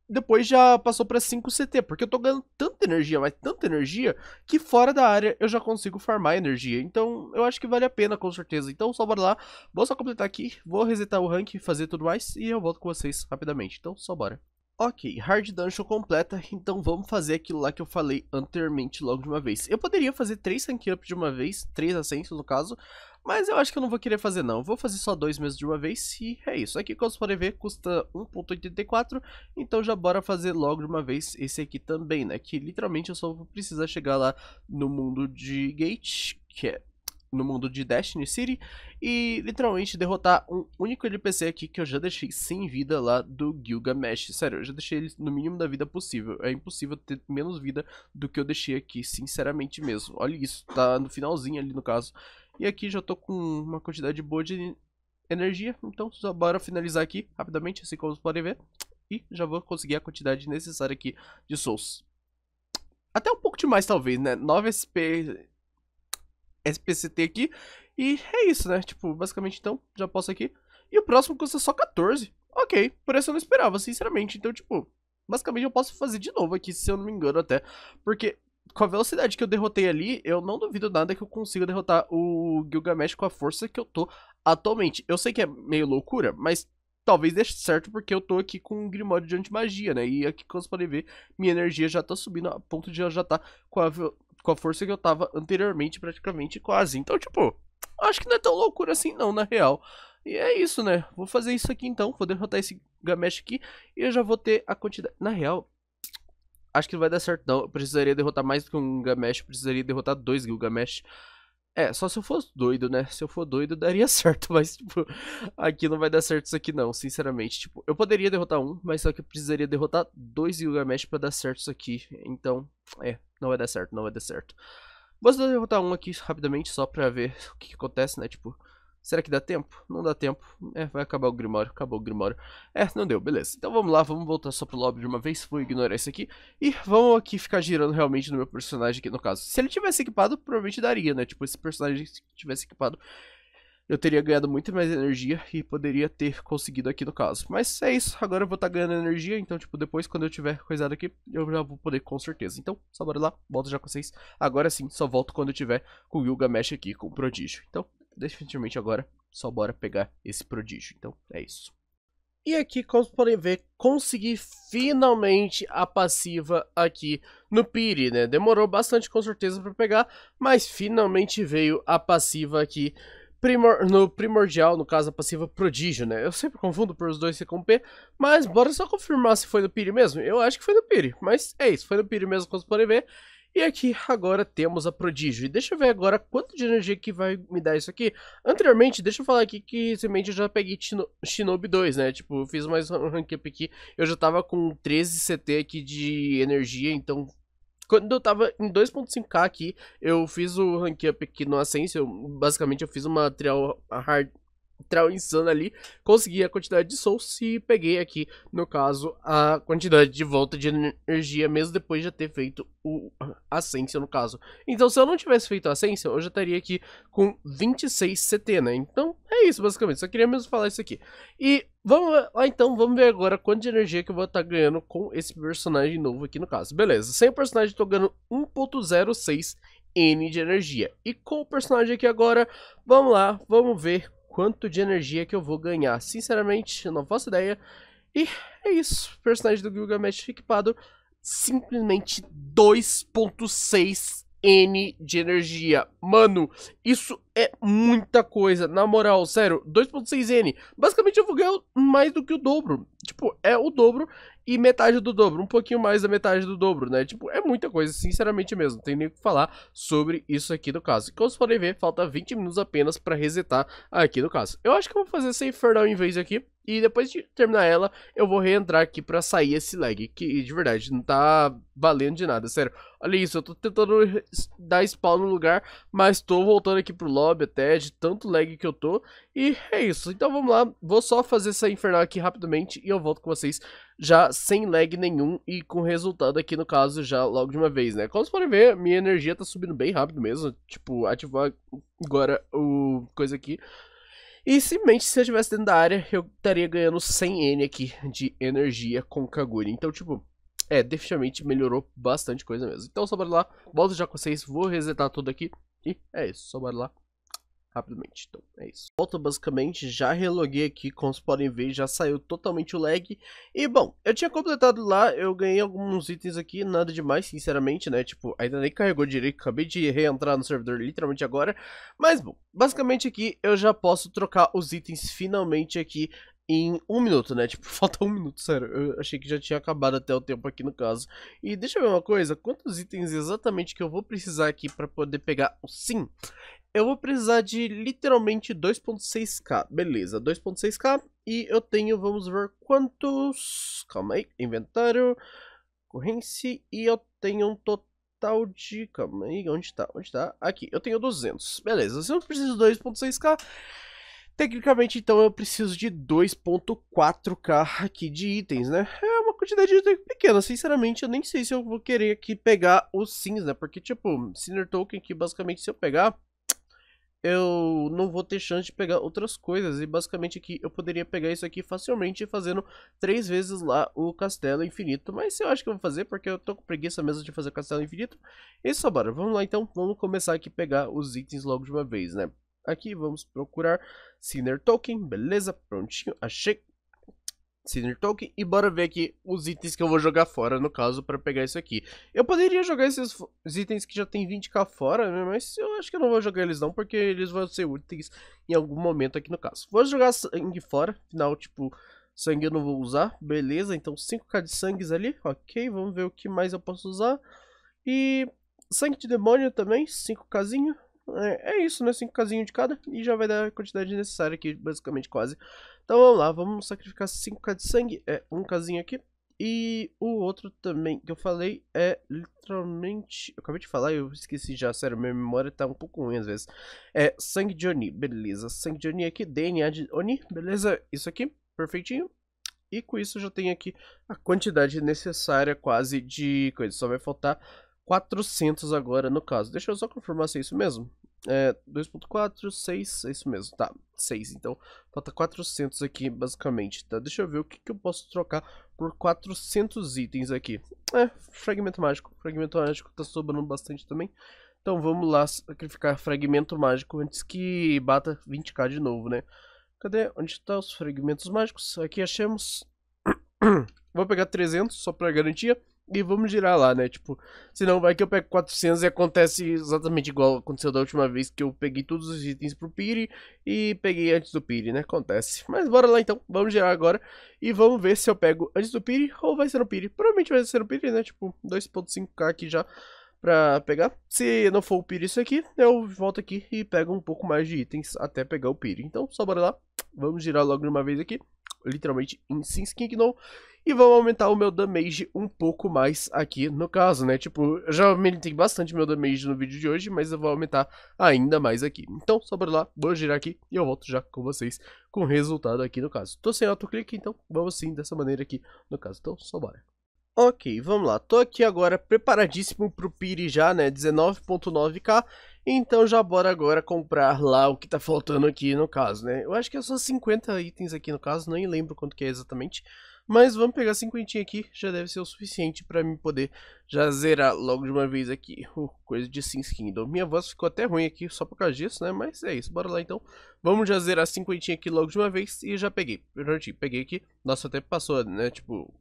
depois já passou para 5 CT, porque eu tô ganhando tanta energia, mas tanta energia, que fora da área eu já consigo farmar energia. Então, eu acho que vale a pena, com certeza. Então, só bora lá, vou só completar aqui, vou resetar o rank, fazer tudo mais, e eu volto com vocês rapidamente. Então, só bora. Ok, Hard Dungeon completa, então vamos fazer aquilo lá que eu falei anteriormente logo de uma vez. Eu poderia fazer 3 rank up de uma vez, 3 ascensos no caso, mas eu acho que eu não vou querer fazer não, vou fazer só dois mesmo de uma vez e é isso. Aqui como vocês podem ver custa 1.84, então já bora fazer logo de uma vez esse aqui também, né? Que literalmente eu só vou precisar chegar lá no mundo de Gate, que é no mundo de Destiny City e literalmente derrotar um único NPC aqui que eu já deixei sem vida lá do Gilgamesh. Sério, eu já deixei ele no mínimo da vida possível. É impossível ter menos vida do que eu deixei aqui, sinceramente mesmo. Olha isso, tá no finalzinho ali no caso. E aqui já estou com uma quantidade boa de energia, então só bora finalizar aqui rapidamente, assim como vocês podem ver. E já vou conseguir a quantidade necessária aqui de souls. Até um pouco demais, talvez, né? 9 SP... SPCT aqui. E é isso, né? Tipo, basicamente, então, já posso aqui. E o próximo custa só 14. Ok, por isso eu não esperava, sinceramente. Então, tipo, basicamente eu posso fazer de novo aqui, se eu não me engano até. Porque com a velocidade que eu derrotei ali, eu não duvido nada que eu consiga derrotar o Gilgamesh com a força que eu tô atualmente. Eu sei que é meio loucura, mas talvez dê certo porque eu tô aqui com um Grimório de antimagia, né? E aqui, como vocês podem ver, minha energia já tá subindo a ponto de ela já tá com a, com a força que eu tava anteriormente, praticamente quase. Então, tipo, acho que não é tão loucura assim não, na real. E é isso, né? Vou fazer isso aqui então, vou derrotar esse Gamesh aqui e eu já vou ter a quantidade... Na real, acho que não vai dar certo, não. Eu precisaria derrotar mais do que um Gilgamesh, precisaria derrotar dois Gilgamesh. É, só se eu fosse doido, né? Se eu for doido, daria certo, mas, tipo, aqui não vai dar certo isso aqui, não, sinceramente. Tipo, eu poderia derrotar um, mas só que eu precisaria derrotar dois Gilgamesh pra dar certo isso aqui. Então, é, não vai dar certo, não vai dar certo. Vou derrotar um aqui rapidamente, só pra ver o que, que acontece, né? Tipo, Será que dá tempo? Não dá tempo. É, vai acabar o Grimório. Acabou o Grimório. É, não deu, beleza. Então vamos lá, vamos voltar só pro lobby de uma vez. Vou ignorar isso aqui. E vamos aqui ficar girando realmente no meu personagem aqui, no caso. Se ele tivesse equipado, provavelmente daria, né? Tipo, esse personagem tivesse equipado, eu teria ganhado muito mais energia e poderia ter conseguido aqui no caso. Mas é isso, agora eu vou estar tá ganhando energia, então, tipo, depois, quando eu tiver coisado aqui, eu já vou poder com certeza. Então, só bora lá, volto já com vocês. Agora sim, só volto quando eu tiver com o Gilgamesh aqui, com o Prodígio. Então, definitivamente agora só bora pegar esse prodígio. Então é isso. E aqui, como podem ver, consegui finalmente a passiva aqui no Piri, né? Demorou bastante com certeza para pegar, mas finalmente veio a passiva aqui primor no primordial, no caso a passiva prodígio, né? Eu sempre confundo por os dois ser com P, mas bora só confirmar se foi no Piri mesmo. Eu acho que foi no Piri, mas é isso, foi no Piri mesmo, como podem ver. E aqui agora temos a prodígio. E deixa eu ver agora quanto de energia que vai me dar isso aqui. Anteriormente, deixa eu falar aqui que semente eu já peguei Shinobi 2, né? Tipo, eu fiz mais um rank up aqui. Eu já tava com 13 CT aqui de energia, então quando eu tava em 2.5k aqui, eu fiz o rank up aqui no Ascension, basicamente eu fiz uma trial hard, Trial Insano ali, consegui a quantidade de Souls e peguei aqui, no caso, a quantidade de volta de energia, mesmo depois de já ter feito o Ascension, no caso. Então, se eu não tivesse feito a Ascension, eu já estaria aqui com 26 CT, né? Então, é isso, basicamente, só queria mesmo falar isso aqui. E Vamos lá então, vamos ver agora quanto de energia que eu vou estar tá ganhando com esse personagem novo aqui no caso. Beleza, sem o personagem estou ganhando 1.06 N de energia. E com o personagem aqui agora, vamos lá, vamos ver quanto de energia que eu vou ganhar. Sinceramente, eu não faço ideia. E é isso. O personagem do Gilgamesh equipado simplesmente 2.6 N de energia. Mano, isso é muita coisa. Na moral, sério, 2.6N. Basicamente eu vou ganhar mais do que o dobro. Tipo, é o dobro e metade do dobro, um pouquinho mais da metade do dobro, né? Tipo, é muita coisa, sinceramente mesmo, não tem nem o que falar sobre isso aqui do caso. Como vocês podem ver, falta 20 minutos apenas para resetar aqui no caso. Eu acho que eu vou fazer essa Infernal vez aqui, e depois de terminar ela, eu vou reentrar aqui pra sair esse lag, que de verdade não tá valendo de nada, sério. Olha isso, eu tô tentando dar spawn no lugar, mas tô voltando aqui pro lobby até, de tanto lag que eu tô. E é isso, então vamos lá, vou só fazer essa infernal aqui rapidamente e eu volto com vocês já sem lag nenhum e com resultado aqui no caso já logo de uma vez, né? Como vocês podem ver, minha energia tá subindo bem rápido mesmo, tipo, ativar agora o coisa aqui. E simplesmente se eu estivesse dentro da área, eu estaria ganhando 100N aqui de energia com Kaguri. Então, tipo, é, definitivamente melhorou bastante coisa mesmo. Então, só bora lá, volto já com vocês, vou resetar tudo aqui. E é isso, só bora lá rapidamente. Então, é isso. Volta basicamente, já reloguei aqui, como vocês podem ver, já saiu totalmente o lag. E bom, eu tinha completado lá, eu ganhei alguns itens aqui, nada demais, sinceramente, né? Tipo, ainda nem carregou direito, acabei de reentrar no servidor literalmente agora. Mas bom, basicamente aqui eu já posso trocar os itens finalmente aqui em um minuto, né? Tipo, falta um minuto, sério. Eu achei que já tinha acabado até o tempo aqui no caso. E deixa eu ver uma coisa, quantos itens exatamente que eu vou precisar aqui pra poder pegar o sim? eu vou precisar de literalmente 2.6k. Beleza, 2.6k. E eu tenho, vamos ver quantos... Calma aí, inventário, corrente. E eu tenho um total de... Calma aí, onde tá? Onde tá? Aqui, eu tenho 200. Beleza, se eu preciso de 2.6k... Tecnicamente, então, eu preciso de 2.4k aqui de itens, né? É uma quantidade de itens pequena, sinceramente, eu nem sei se eu vou querer aqui pegar os sims, né? Porque, tipo, Sinner Token aqui, basicamente, se eu pegar, eu não vou ter chance de pegar outras coisas. E basicamente aqui eu poderia pegar isso aqui facilmente fazendo três vezes lá o castelo infinito. Mas eu acho que eu vou fazer porque eu tô com preguiça mesmo de fazer o castelo infinito. E só bora, vamos lá então, vamos começar aqui a pegar os itens logo de uma vez, né? Aqui vamos procurar Sinner Token, beleza, prontinho, achei. Cinder Token e bora ver aqui os itens que eu vou jogar fora, no caso, pra pegar isso aqui. Eu poderia jogar esses itens que já tem 20k fora, né, mas eu acho que eu não vou jogar eles não, porque eles vão ser úteis em algum momento aqui no caso. Vou jogar sangue fora, afinal, tipo, sangue eu não vou usar, beleza, então 5k de sangues ali, ok, vamos ver o que mais eu posso usar. E sangue de demônio também, 5kzinho, é, é, isso, né? Cinco casinhas de cada e já vai dar a quantidade necessária aqui, basicamente quase. Então vamos lá, vamos sacrificar 5k de sangue. É, um casinho aqui. E o outro também que eu falei é literalmente. Eu acabei de falar eu esqueci já, sério, minha memória tá um pouco ruim às vezes. É sangue de Oni, beleza. Sangue de Oni aqui, DNA de Oni, beleza. Isso aqui, perfeitinho. E com isso eu já tenho aqui a quantidade necessária quase de coisa. Só vai faltar 400 agora no caso. Deixa eu só confirmar se é isso mesmo. É, 2.4, 6, é isso mesmo. Tá, 6 então. Falta 400 aqui basicamente, tá? Deixa eu ver o que, que eu posso trocar por 400 itens aqui. É, fragmento mágico. Fragmento mágico tá sobrando bastante também. Então vamos lá sacrificar fragmento mágico antes que bata 20k de novo, né? Cadê? Onde estão tá os fragmentos mágicos? Aqui achamos. Vou pegar 300 só pra garantia e vamos girar lá, né? Tipo, senão vai que eu pego 400 e acontece exatamente igual aconteceu da última vez que eu peguei todos os itens pro Piri e peguei antes do Piri, né? Acontece. Mas bora lá então, vamos girar agora e vamos ver se eu pego antes do Piri ou vai ser no Piri. Provavelmente vai ser no Piri, né? Tipo, 2.5k aqui já pra pegar. Se não for o Piri isso aqui, eu volto aqui e pego um pouco mais de itens até pegar o Piri. Então, só bora lá. Vamos girar logo de uma vez aqui, literalmente em Sins King No e vou aumentar o meu damage um pouco mais aqui no caso, né? Tipo, eu já aumentei bastante meu damage no vídeo de hoje, mas eu vou aumentar ainda mais aqui. Então, só bora lá, vou girar aqui e eu volto já com vocês com o resultado aqui no caso. Tô sem autoclique, então vamos sim dessa maneira aqui no caso. Então, só bora. Ok, vamos lá. Tô aqui agora preparadíssimo pro Piri já, né? 19.9k. Então já bora agora comprar lá o que tá faltando aqui no caso, né? Eu acho que é só 50 itens aqui no caso, nem lembro quanto que é exatamente. Mas vamos pegar cinquentinha aqui, já deve ser o suficiente para me poder já zerar logo de uma vez aqui. Uh, coisa de Sims Kingdom. Minha voz ficou até ruim aqui só por causa disso, né? Mas é isso, bora lá então. Vamos já zerar cinquentinha aqui logo de uma vez e já peguei. Prontinho, peguei aqui. Nossa, até passou, né? Tipo...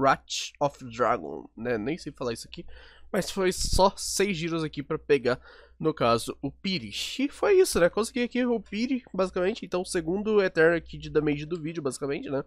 Ratch of Dragon, né? Nem sei falar isso aqui. Mas foi só seis giros aqui para pegar, no caso, o Piri. E foi isso, né? Consegui aqui o Piri, basicamente. Então, o segundo Eterno aqui de damage do vídeo, basicamente, né?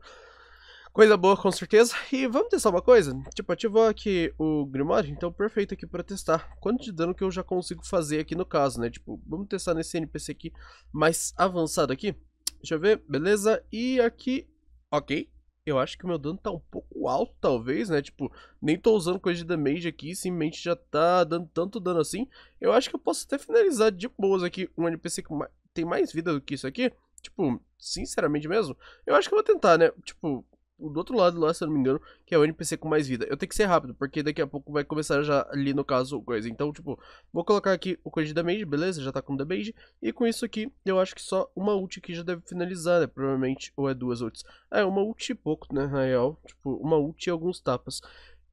Coisa boa, com certeza. E vamos testar uma coisa? Tipo, ativou aqui o Grimório, então perfeito aqui pra testar. Quanto de dano que eu já consigo fazer aqui no caso, né? Tipo, vamos testar nesse NPC aqui mais avançado aqui. Deixa eu ver, beleza. E aqui, ok. Eu acho que o meu dano tá um pouco alto, talvez, né? Tipo, nem tô usando coisa de damage aqui, simplesmente já tá dando tanto dano assim. Eu acho que eu posso até finalizar de boas aqui um NPC que tem mais vida do que isso aqui. Tipo, sinceramente mesmo, eu acho que eu vou tentar, né? Tipo, do outro lado lá, se eu não me engano, que é o NPC com mais vida. Eu tenho que ser rápido, porque daqui a pouco vai começar já ali no caso coisa. Então, tipo, vou colocar aqui o coisa de damage, beleza? Já tá com damage. E com isso aqui, eu acho que só uma ult aqui já deve finalizar, né? Provavelmente, ou é duas ults. É, uma ult e pouco, né, na real. Tipo, uma ult e alguns tapas.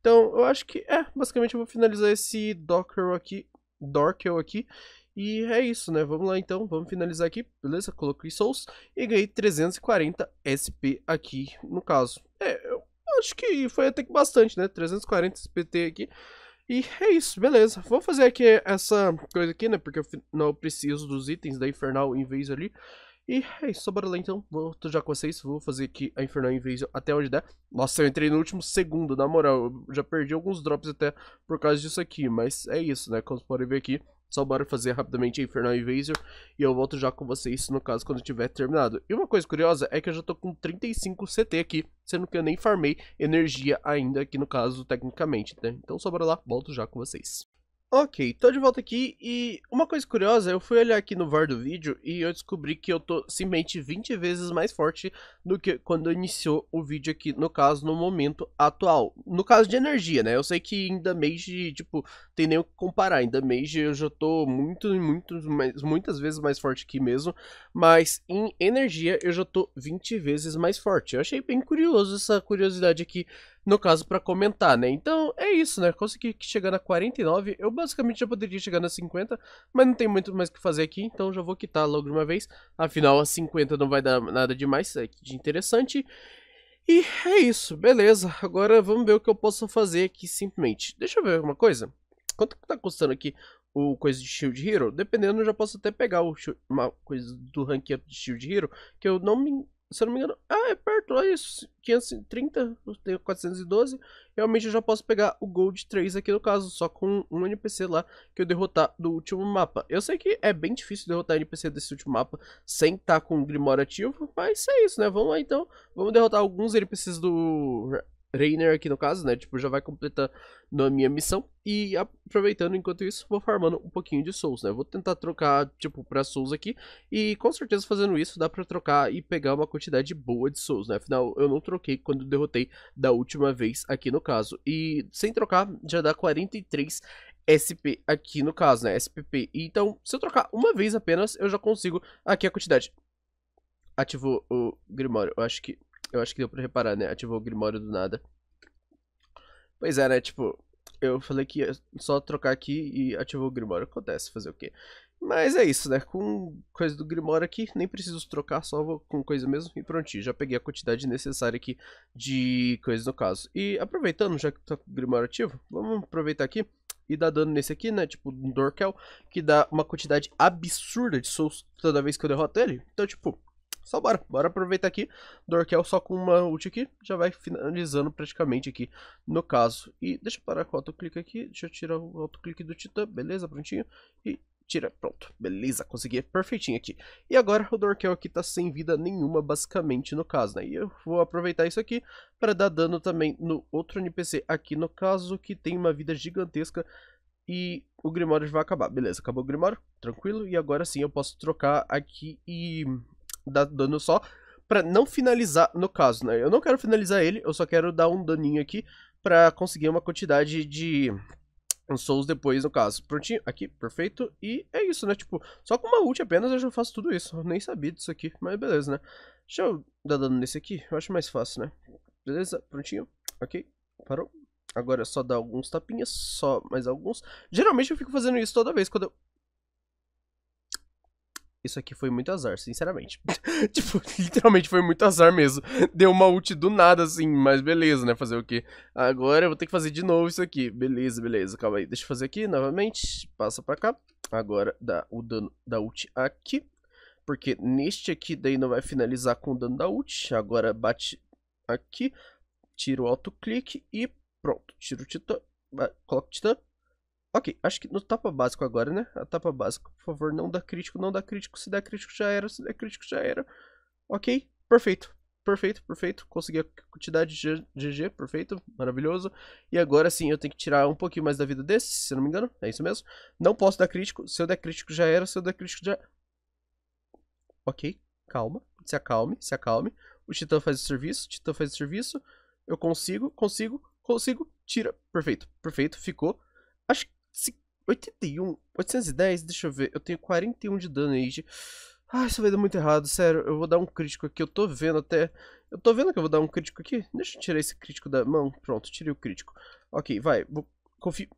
Então, eu acho que, é, basicamente eu vou finalizar esse Docker aqui, Dorkel aqui. E é isso, né? Vamos lá então, vamos finalizar aqui, beleza? Coloquei Souls e ganhei 340 SP aqui, no caso. É, eu acho que foi até que bastante, né? 340 SPT aqui. E é isso, beleza. Vou fazer aqui essa coisa aqui, né? Porque eu não preciso dos itens da Infernal Invasion ali. E é isso, bora lá então. Vou já com vocês, vou fazer aqui a Infernal Invasion até onde der. Nossa, eu entrei no último segundo, na moral. Eu já perdi alguns drops até por causa disso aqui, mas é isso, né? Como vocês podem ver aqui, só bora fazer rapidamente Infernal Invasion e eu volto já com vocês, no caso, quando tiver terminado. E uma coisa curiosa é que eu já tô com 35 CT aqui, sendo que eu nem farmei energia ainda aqui, no caso, tecnicamente, né? Então só bora lá, volto já com vocês. Ok, tô de volta aqui e uma coisa curiosa, eu fui olhar aqui no VAR do vídeo e eu descobri que eu tô simplesmente 20 vezes mais forte do que quando iniciou o vídeo aqui, no caso, no momento atual. No caso de energia, né? Eu sei que ainda Mage, tipo, tem nem o que comparar, ainda Mage eu já tô muito, muito, mais, muitas vezes mais forte aqui mesmo, mas em energia eu já tô 20 vezes mais forte. Eu achei bem curioso essa curiosidade aqui no caso, para comentar, né? Então, é isso, né? Consegui chegar na 49, eu basicamente já poderia chegar na 50, mas não tem muito mais o que fazer aqui, então já vou quitar logo de uma vez. Afinal, a 50 não vai dar nada demais, é de interessante. E é isso, beleza. Agora vamos ver o que eu posso fazer aqui simplesmente. Deixa eu ver uma coisa. Quanto que tá custando aqui o coisa de Shield Hero? Dependendo, eu já posso até pegar o, uma coisa do rank de Shield Hero, que eu não me se eu não me engano, ah, é perto, olha isso, 530, eu tenho 412. Realmente eu já posso pegar o Gold 3 aqui no caso, só com um NPC lá que eu derrotar do último mapa. Eu sei que é bem difícil derrotar NPC desse último mapa sem estar tá com o Grimório ativo, mas é isso, né? Vamos lá então, vamos derrotar alguns NPCs do Rainer aqui no caso, né? Tipo, já vai completando a minha missão. E aproveitando, enquanto isso, vou farmando um pouquinho de Souls, né? Vou tentar trocar, tipo, pra Souls aqui. E com certeza fazendo isso dá pra trocar e pegar uma quantidade boa de Souls, né? Afinal, eu não troquei quando derrotei da última vez aqui no caso. E sem trocar, já dá 43 SP aqui no caso, né? SPP. Então, se eu trocar uma vez apenas, eu já consigo aqui a quantidade. Ativou o Grimório, eu acho que... Eu acho que deu pra reparar, né? Ativou o Grimório do nada. Pois é, né? Tipo, eu falei que ia só trocar aqui e ativou o Grimório. Acontece, fazer o quê? Mas é isso, né? Com coisa do Grimório aqui, nem preciso trocar, só vou com coisa mesmo e prontinho. Já peguei a quantidade necessária aqui de coisas no caso. E aproveitando, já que tá com o Grimório ativo, vamos aproveitar aqui e dar dano nesse aqui, né? Tipo, um Dorkel, que dá uma quantidade absurda de souls toda vez que eu derroto ele. Então, tipo, só bora, bora aproveitar aqui. Dorkel só com uma ult aqui, já vai finalizando praticamente aqui no caso. E deixa eu parar com o autoclique aqui, deixa eu tirar o autoclique do Titã, beleza, prontinho. E tira, pronto, beleza, consegui, perfeitinho aqui. E agora o Dorkel aqui tá sem vida nenhuma, basicamente, no caso, né? E eu vou aproveitar isso aqui para dar dano também no outro NPC aqui, no caso, que tem uma vida gigantesca e o Grimório vai acabar. Beleza, acabou o Grimório, tranquilo. E agora sim eu posso trocar aqui e dar dano só para não finalizar, no caso, né? Eu não quero finalizar ele, eu só quero dar um daninho aqui para conseguir uma quantidade de souls depois, no caso. Prontinho, aqui, perfeito. E é isso, né? Tipo, só com uma ult apenas eu já faço tudo isso. Eu nem sabia disso aqui, mas beleza, né? Deixa eu dar dano nesse aqui, eu acho mais fácil, né? Beleza, prontinho. Ok, parou. Agora é só dar alguns tapinhas, só mais alguns. Geralmente eu fico fazendo isso toda vez quando eu isso aqui foi muito azar, sinceramente. tipo, literalmente foi muito azar mesmo. Deu uma ult do nada, assim, mas beleza, né? Fazer o quê? Agora eu vou ter que fazer de novo isso aqui. Beleza, beleza, calma aí. Deixa eu fazer aqui novamente. Passa pra cá. Agora dá o dano da ult aqui. Porque neste aqui daí não vai finalizar com o dano da ult. Agora bate aqui. Tira o autoclique e pronto. Tira o titã. Coloca o titã. Ok, acho que no tapa básico agora, né? A tapa básico, por favor, não dá crítico, não dá crítico. Se dá crítico, já era. Se dá crítico, já era. Ok, perfeito. Perfeito, perfeito. Consegui a quantidade de GG, perfeito, maravilhoso. E agora sim, eu tenho que tirar um pouquinho mais da vida desse, se eu não me engano. É isso mesmo. Não posso dar crítico. Se eu der crítico, já era. Se eu der crítico, já... Ok, calma. Se acalme, se acalme. O Titã faz o serviço, o Titã faz o serviço. Eu consigo, consigo, consigo. Tira. Perfeito, perfeito. Ficou. Acho que 81, 810, deixa eu ver. Eu tenho 41 de damage. Ah, isso vai dar muito errado, sério. Eu vou dar um crítico aqui, eu tô vendo até... Eu tô vendo que eu vou dar um crítico aqui. Deixa eu tirar esse crítico da mão. Pronto, tirei o crítico. Ok, vai. Vou... Confio...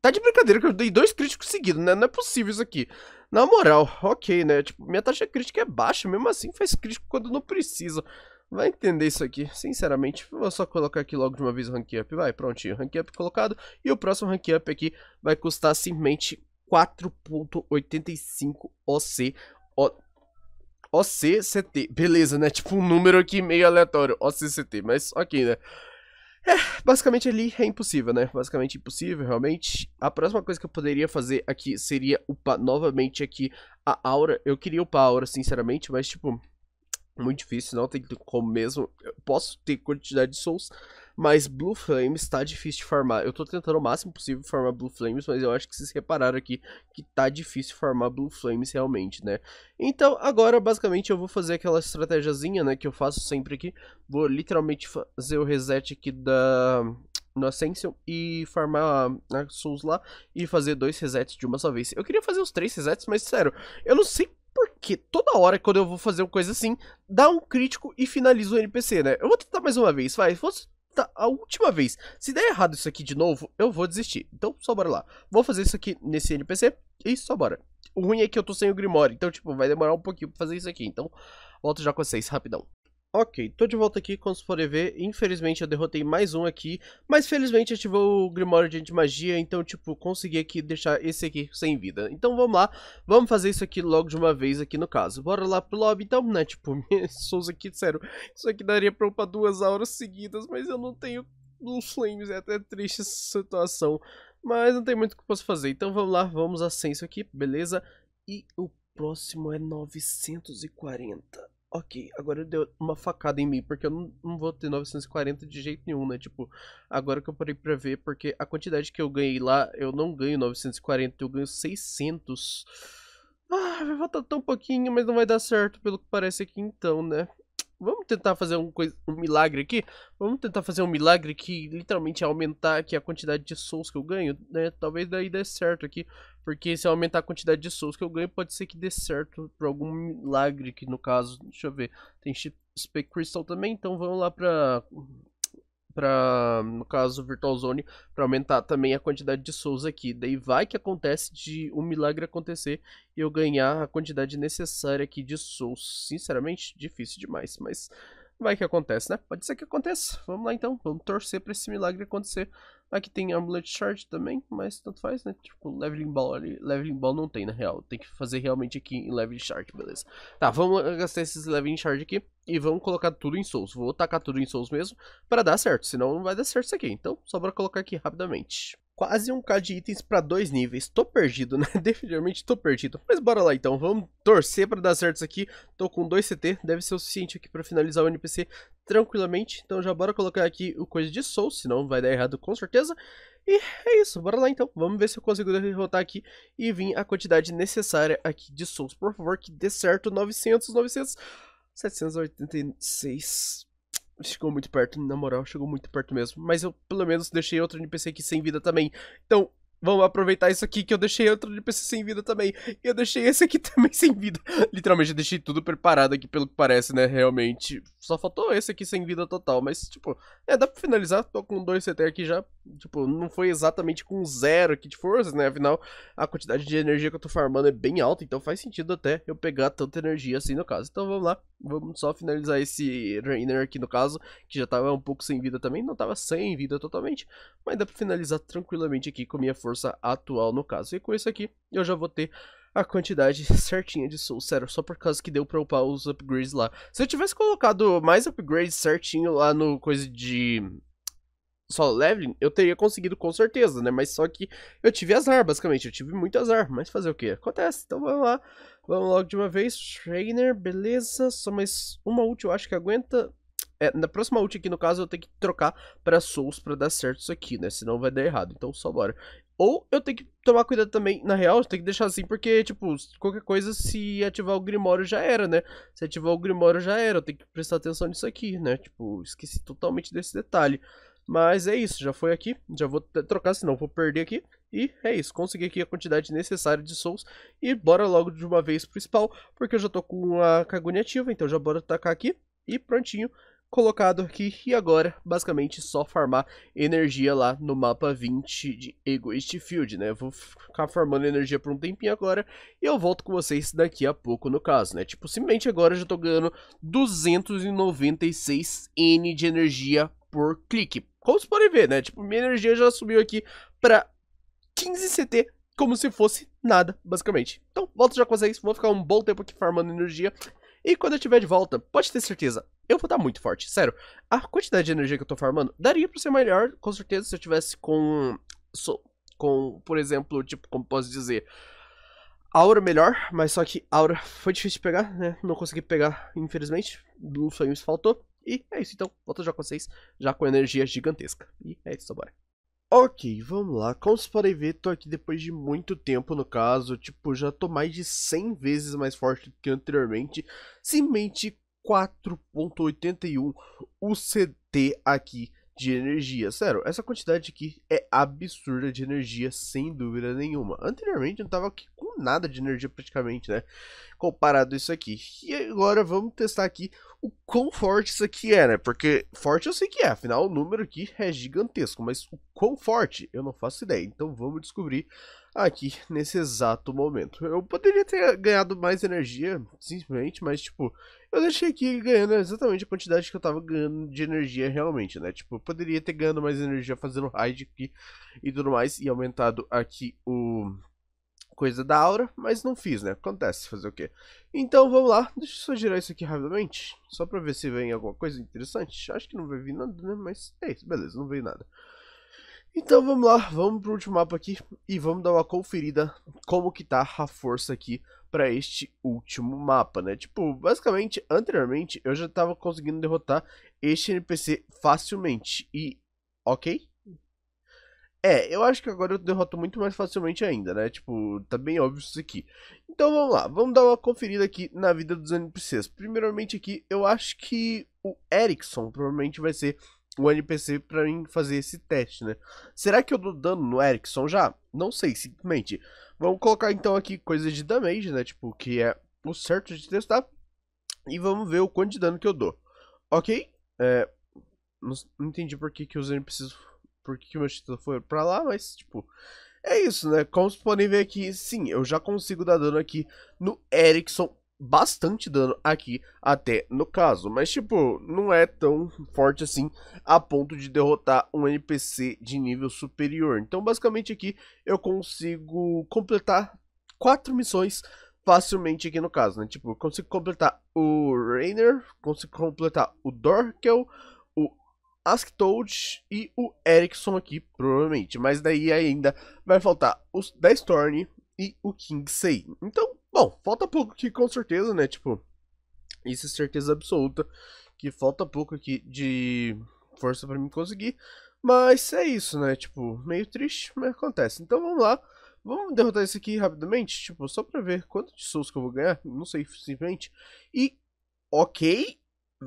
Tá de brincadeira que eu dei dois críticos seguidos, né? Não é possível isso aqui. Na moral, ok, né? Tipo, minha taxa crítica é baixa, mesmo assim faz crítico quando não precisa vai entender isso aqui, sinceramente. Vou só colocar aqui logo de uma vez o Rank Up, vai, prontinho. Rank Up colocado. E o próximo Rank Up aqui vai custar simplesmente 4.85 OC. O... OCCT, beleza, né? Tipo um número aqui meio aleatório, OCCT, mas ok, né? É, basicamente ali é impossível, né? Basicamente impossível, realmente. A próxima coisa que eu poderia fazer aqui seria upar novamente aqui a aura. Eu queria upar a aura, sinceramente, mas tipo, muito difícil, não tem como mesmo. Eu posso ter quantidade de souls, mas Blue Flames tá difícil de farmar. Eu tô tentando o máximo possível farmar Blue Flames, mas eu acho que vocês repararam aqui que tá difícil farmar Blue Flames realmente, né? Então, agora, basicamente, eu vou fazer aquela estratégiazinha, né, que eu faço sempre aqui. Vou literalmente fazer o reset aqui da... No Ascension e farmar a né, Souls lá e fazer dois resets de uma só vez. Eu queria fazer os três resets, mas sério, eu não sei porque toda hora quando eu vou fazer uma coisa assim, dá um crítico e finaliza o NPC, né? Eu vou tentar mais uma vez, vai. Fosse a última vez. Se der errado isso aqui de novo, eu vou desistir. Então, só bora lá. Vou fazer isso aqui nesse NPC e só bora. O ruim é que eu tô sem o Grimório, então, tipo, vai demorar um pouquinho pra fazer isso aqui. Então, volto já com vocês, rapidão. Ok, tô de volta aqui, como vocês podem ver, infelizmente eu derrotei mais um aqui, mas felizmente ativou o Grimório de Magia, então, tipo, consegui aqui deixar esse aqui sem vida. Então, vamos lá, vamos fazer isso aqui logo de uma vez aqui no caso. Bora lá pro lobby, então, né, tipo, Souza aqui, sério, isso aqui daria pra upar duas auras seguidas, mas eu não tenho Blue Flames, é até triste essa situação, mas não tem muito o que eu posso fazer. Então, vamos lá, vamos a isso aqui, beleza? E o próximo é 940 ok, agora deu uma facada em mim, porque eu não, não, vou ter 940 de jeito nenhum, né? Tipo, agora que eu parei pra ver, porque a quantidade que eu ganhei lá, eu não ganho 940, eu ganho 600. Ah, vai faltar tão pouquinho, mas não vai dar certo, pelo que parece aqui então, né? Vamos tentar fazer um, um milagre aqui? Vamos tentar fazer um milagre que literalmente aumentar aqui a quantidade de souls que eu ganho, né? Talvez daí dê certo aqui. Porque se eu aumentar a quantidade de souls que eu ganho, pode ser que dê certo por algum milagre, que no caso, deixa eu ver, tem Spec Crystal também, então vamos lá pra, pra no caso, Virtual Zone, pra aumentar também a quantidade de souls aqui. Daí vai que acontece de um milagre acontecer e eu ganhar a quantidade necessária aqui de souls. Sinceramente, difícil demais, mas vai que acontece, né? Pode ser que aconteça. Vamos lá então, vamos torcer pra esse milagre acontecer. Aqui tem Amulet charge também, mas tanto faz, né? Tipo, Leveling Ball ali. Leveling Ball não tem, na real. Tem que fazer realmente aqui em Leveling charge beleza. Tá, vamos gastar esses Leveling charge aqui e vamos colocar tudo em Souls. Vou tacar tudo em Souls mesmo pra dar certo, senão não vai dar certo isso aqui. Então, só pra colocar aqui rapidamente quase um k de itens para dois níveis. Tô perdido, né? Definitivamente tô perdido. Mas bora lá então, vamos torcer para dar certo isso aqui. Tô com 2 CT, deve ser o suficiente aqui para finalizar o NPC tranquilamente. Então já bora colocar aqui o coisa de soul, senão vai dar errado com certeza. E é isso, bora lá então. Vamos ver se eu consigo derrotar aqui e vir a quantidade necessária aqui de souls. Por favor, que dê certo, 900, 900... 786... Chegou muito perto, na moral, chegou muito perto mesmo. Mas eu, pelo menos, deixei outro NPC aqui sem vida também. Então, vamos aproveitar isso aqui que eu deixei outro NPC sem vida também. E eu deixei esse aqui também sem vida. Literalmente, eu deixei tudo preparado aqui, pelo que parece, né? Realmente, só faltou esse aqui sem vida total. Mas, tipo, é, dá pra finalizar. Tô com dois CT aqui já. Tipo, não foi exatamente com zero aqui de forças, né? Afinal, a quantidade de energia que eu tô farmando é bem alta, então faz sentido até eu pegar tanta energia assim no caso. Então vamos lá, vamos só finalizar esse Rainer aqui no caso, que já tava um pouco sem vida também, não tava sem vida totalmente, mas dá pra finalizar tranquilamente aqui com minha força atual no caso. E com isso aqui, eu já vou ter a quantidade certinha de Soul, Sero, só por causa que deu pra upar os upgrades lá. Se eu tivesse colocado mais upgrades certinho lá no coisa de só leveling, eu teria conseguido com certeza, né? Mas só que eu tive azar, basicamente. Eu tive muito azar. Mas fazer o que? Acontece. Então vamos lá. Vamos logo de uma vez. Trainer, beleza. Só mais uma ult, eu acho que aguenta. É, na próxima ult aqui, no caso, eu tenho que trocar pra Souls pra dar certo isso aqui, né? Senão vai dar errado. Então só bora. Ou eu tenho que tomar cuidado também, na real, eu tenho que deixar assim, porque, tipo, qualquer coisa, se ativar o Grimório já era, né? Se ativar o Grimório já era, eu tenho que prestar atenção nisso aqui, né? Tipo, esqueci totalmente desse detalhe. Mas é isso, já foi aqui, já vou trocar, senão vou perder aqui. E é isso, consegui aqui a quantidade necessária de souls. E bora logo de uma vez pro spawn, porque eu já tô com a cagunha ativa, então já bora tacar aqui. E prontinho, colocado aqui. E agora, basicamente, só farmar energia lá no mapa 20 de Egoist Field, né? Eu vou ficar farmando energia por um tempinho agora. E eu volto com vocês daqui a pouco, no caso, né? Tipo, simplesmente agora eu já tô ganhando 296N de energia por clique. Como vocês podem ver, né? Tipo, minha energia já subiu aqui para 15 CT como se fosse nada, basicamente. Então, volto já com vocês, vou ficar um bom tempo aqui farmando energia. E quando eu tiver de volta, pode ter certeza, eu vou estar muito forte, sério. A quantidade de energia que eu tô farmando daria pra ser melhor, com certeza, se eu tivesse com... com, por exemplo, tipo, como posso dizer... Aura melhor, mas só que Aura foi difícil de pegar, né? Não consegui pegar, infelizmente. Blue Flames faltou. E é isso, então. Volto já com vocês, já com energia gigantesca. E é isso, então, bora. Ok, vamos lá. Como vocês podem ver, tô aqui depois de muito tempo, no caso. Tipo, já tô mais de 100 vezes mais forte do que anteriormente. Simplesmente 4.81 UCT aqui de energia. Sério, essa quantidade aqui é absurda de energia, sem dúvida nenhuma. Anteriormente eu não tava aqui com nada de energia praticamente, né? Comparado a isso aqui. E agora vamos testar aqui o quão forte isso aqui é, né? Porque forte eu sei que é, afinal o número aqui é gigantesco, mas o quão forte eu não faço ideia. Então vamos descobrir aqui nesse exato momento. Eu poderia ter ganhado mais energia, simplesmente, mas tipo, eu deixei aqui ganhando exatamente a quantidade que eu tava ganhando de energia realmente, né? Tipo, eu poderia ter ganhado mais energia fazendo raid aqui e tudo mais, e aumentado aqui o coisa da aura, mas não fiz, né? Acontece, fazer o quê? Então vamos lá, deixa eu só girar isso aqui rapidamente, só pra ver se vem alguma coisa interessante. Acho que não vai vir nada, né? Mas é isso, beleza, não veio nada. Então vamos lá, vamos pro último mapa aqui e vamos dar uma conferida como que tá a força aqui para este último mapa, né? Tipo, basicamente, anteriormente eu já tava conseguindo derrotar este NPC facilmente e... Ok? É, eu acho que agora eu derroto muito mais facilmente ainda, né? Tipo, tá bem óbvio isso aqui. Então vamos lá, vamos dar uma conferida aqui na vida dos NPCs. Primeiramente aqui, eu acho que o Erickson provavelmente vai ser o NPC pra mim fazer esse teste, né? Será que eu dou dano no Erickson já? Não sei, simplesmente. Vamos colocar então aqui coisas de damage, né? Tipo, que é o certo de testar. E vamos ver o quanto de dano que eu dou. Ok? É... Não entendi por que, que os NPCs porque meu título foi pra lá, mas, tipo, é isso, né? Como vocês podem ver aqui, sim, eu já consigo dar dano aqui no Erickson, bastante dano aqui até no caso. Mas, tipo, não é tão forte assim a ponto de derrotar um NPC de nível superior. Então, basicamente aqui, eu consigo completar quatro missões facilmente aqui no caso, né? Tipo, eu consigo completar o Rainer, consigo completar o Dorkel, Asktold e o Ericsson aqui, provavelmente. Mas daí ainda vai faltar os da Storm e o Sei. Então, bom, falta pouco aqui com certeza, né? Tipo, isso é certeza absoluta. Que falta pouco aqui de força para mim conseguir. Mas é isso, né? Tipo, meio triste, mas acontece. Então vamos lá. Vamos derrotar esse aqui rapidamente, tipo, só pra ver quanto de souls que eu vou ganhar, não sei, simplesmente. E, ok,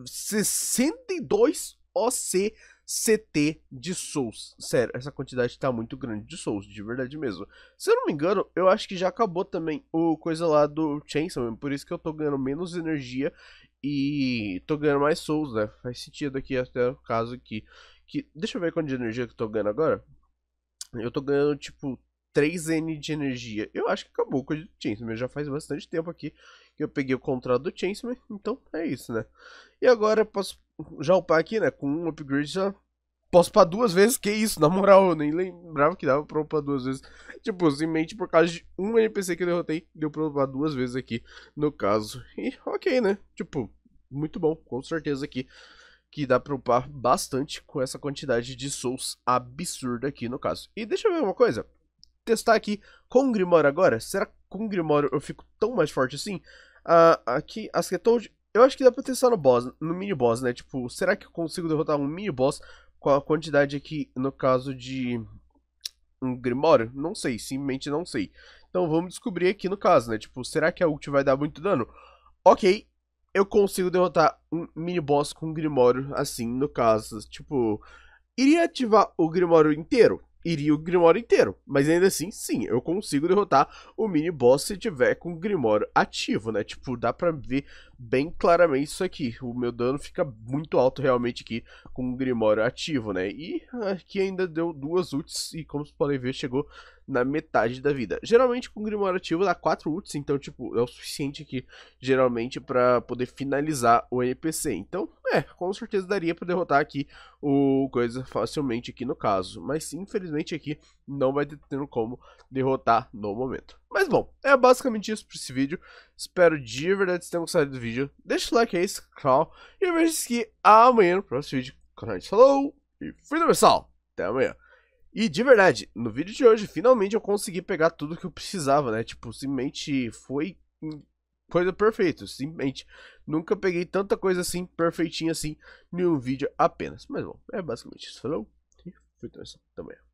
62 OCCT de Souls. Sério, essa quantidade tá muito grande de Souls, de verdade mesmo. Se eu não me engano, eu acho que já acabou também o coisa lá do Chainsaw, mesmo, por isso que eu tô ganhando menos energia e tô ganhando mais Souls, né? Faz sentido aqui até o caso aqui. Que, deixa eu ver quanto de energia que eu tô ganhando agora. Eu tô ganhando, tipo, 3N de energia. Eu acho que acabou com o Chainsaw, já faz bastante tempo aqui que eu peguei o contrato do Chainsaw, então é isso, né? E agora eu posso já upar aqui né, com um upgrade já posso upar duas vezes, que isso, na moral, eu nem lembrava que dava pra upar duas vezes. Tipo, mente, por causa de um NPC que eu derrotei, deu pra upar duas vezes aqui, no caso. E ok, né, tipo, muito bom, com certeza aqui. Que dá pra upar bastante com essa quantidade de souls absurda aqui no caso. E deixa eu ver uma coisa, testar aqui com o Grimório agora. Será que com o Grimório eu fico tão mais forte assim? Uh, aqui, Asketold eu acho que dá pra testar no boss, no mini boss, né? Tipo, será que eu consigo derrotar um mini boss com a quantidade aqui, no caso de um Grimório? Não sei, simplesmente não sei. Então vamos descobrir aqui no caso, né? Tipo, será que a ult vai dar muito dano? Ok, eu consigo derrotar um mini boss com um Grimório assim, no caso. Tipo, iria ativar o Grimório inteiro? iria o Grimório inteiro. Mas ainda assim, sim, eu consigo derrotar o mini boss se tiver com o Grimório ativo, né? Tipo, dá pra ver bem claramente isso aqui. O meu dano fica muito alto realmente aqui com o Grimório ativo, né? E aqui ainda deu duas ults e como vocês podem ver, chegou na metade da vida. Geralmente com Grimorativo dá 4 ults, então, tipo, é o suficiente aqui, geralmente, para poder finalizar o NPC. Então, é, com certeza daria para derrotar aqui o coisa facilmente aqui no caso. Mas, infelizmente, aqui não vai ter como derrotar no momento. Mas, bom, é basicamente isso para esse vídeo. Espero de verdade que vocês tenham gostado do vídeo. Deixa o like aí, se E eu vejo que amanhã no próximo vídeo. Canal falou e fui do pessoal. Até amanhã. E de verdade, no vídeo de hoje, finalmente eu consegui pegar tudo que eu precisava, né? Tipo, simplesmente foi coisa perfeita. Simplesmente nunca peguei tanta coisa assim, perfeitinha assim, em um vídeo apenas. Mas bom, é basicamente isso. Falou? E fui também.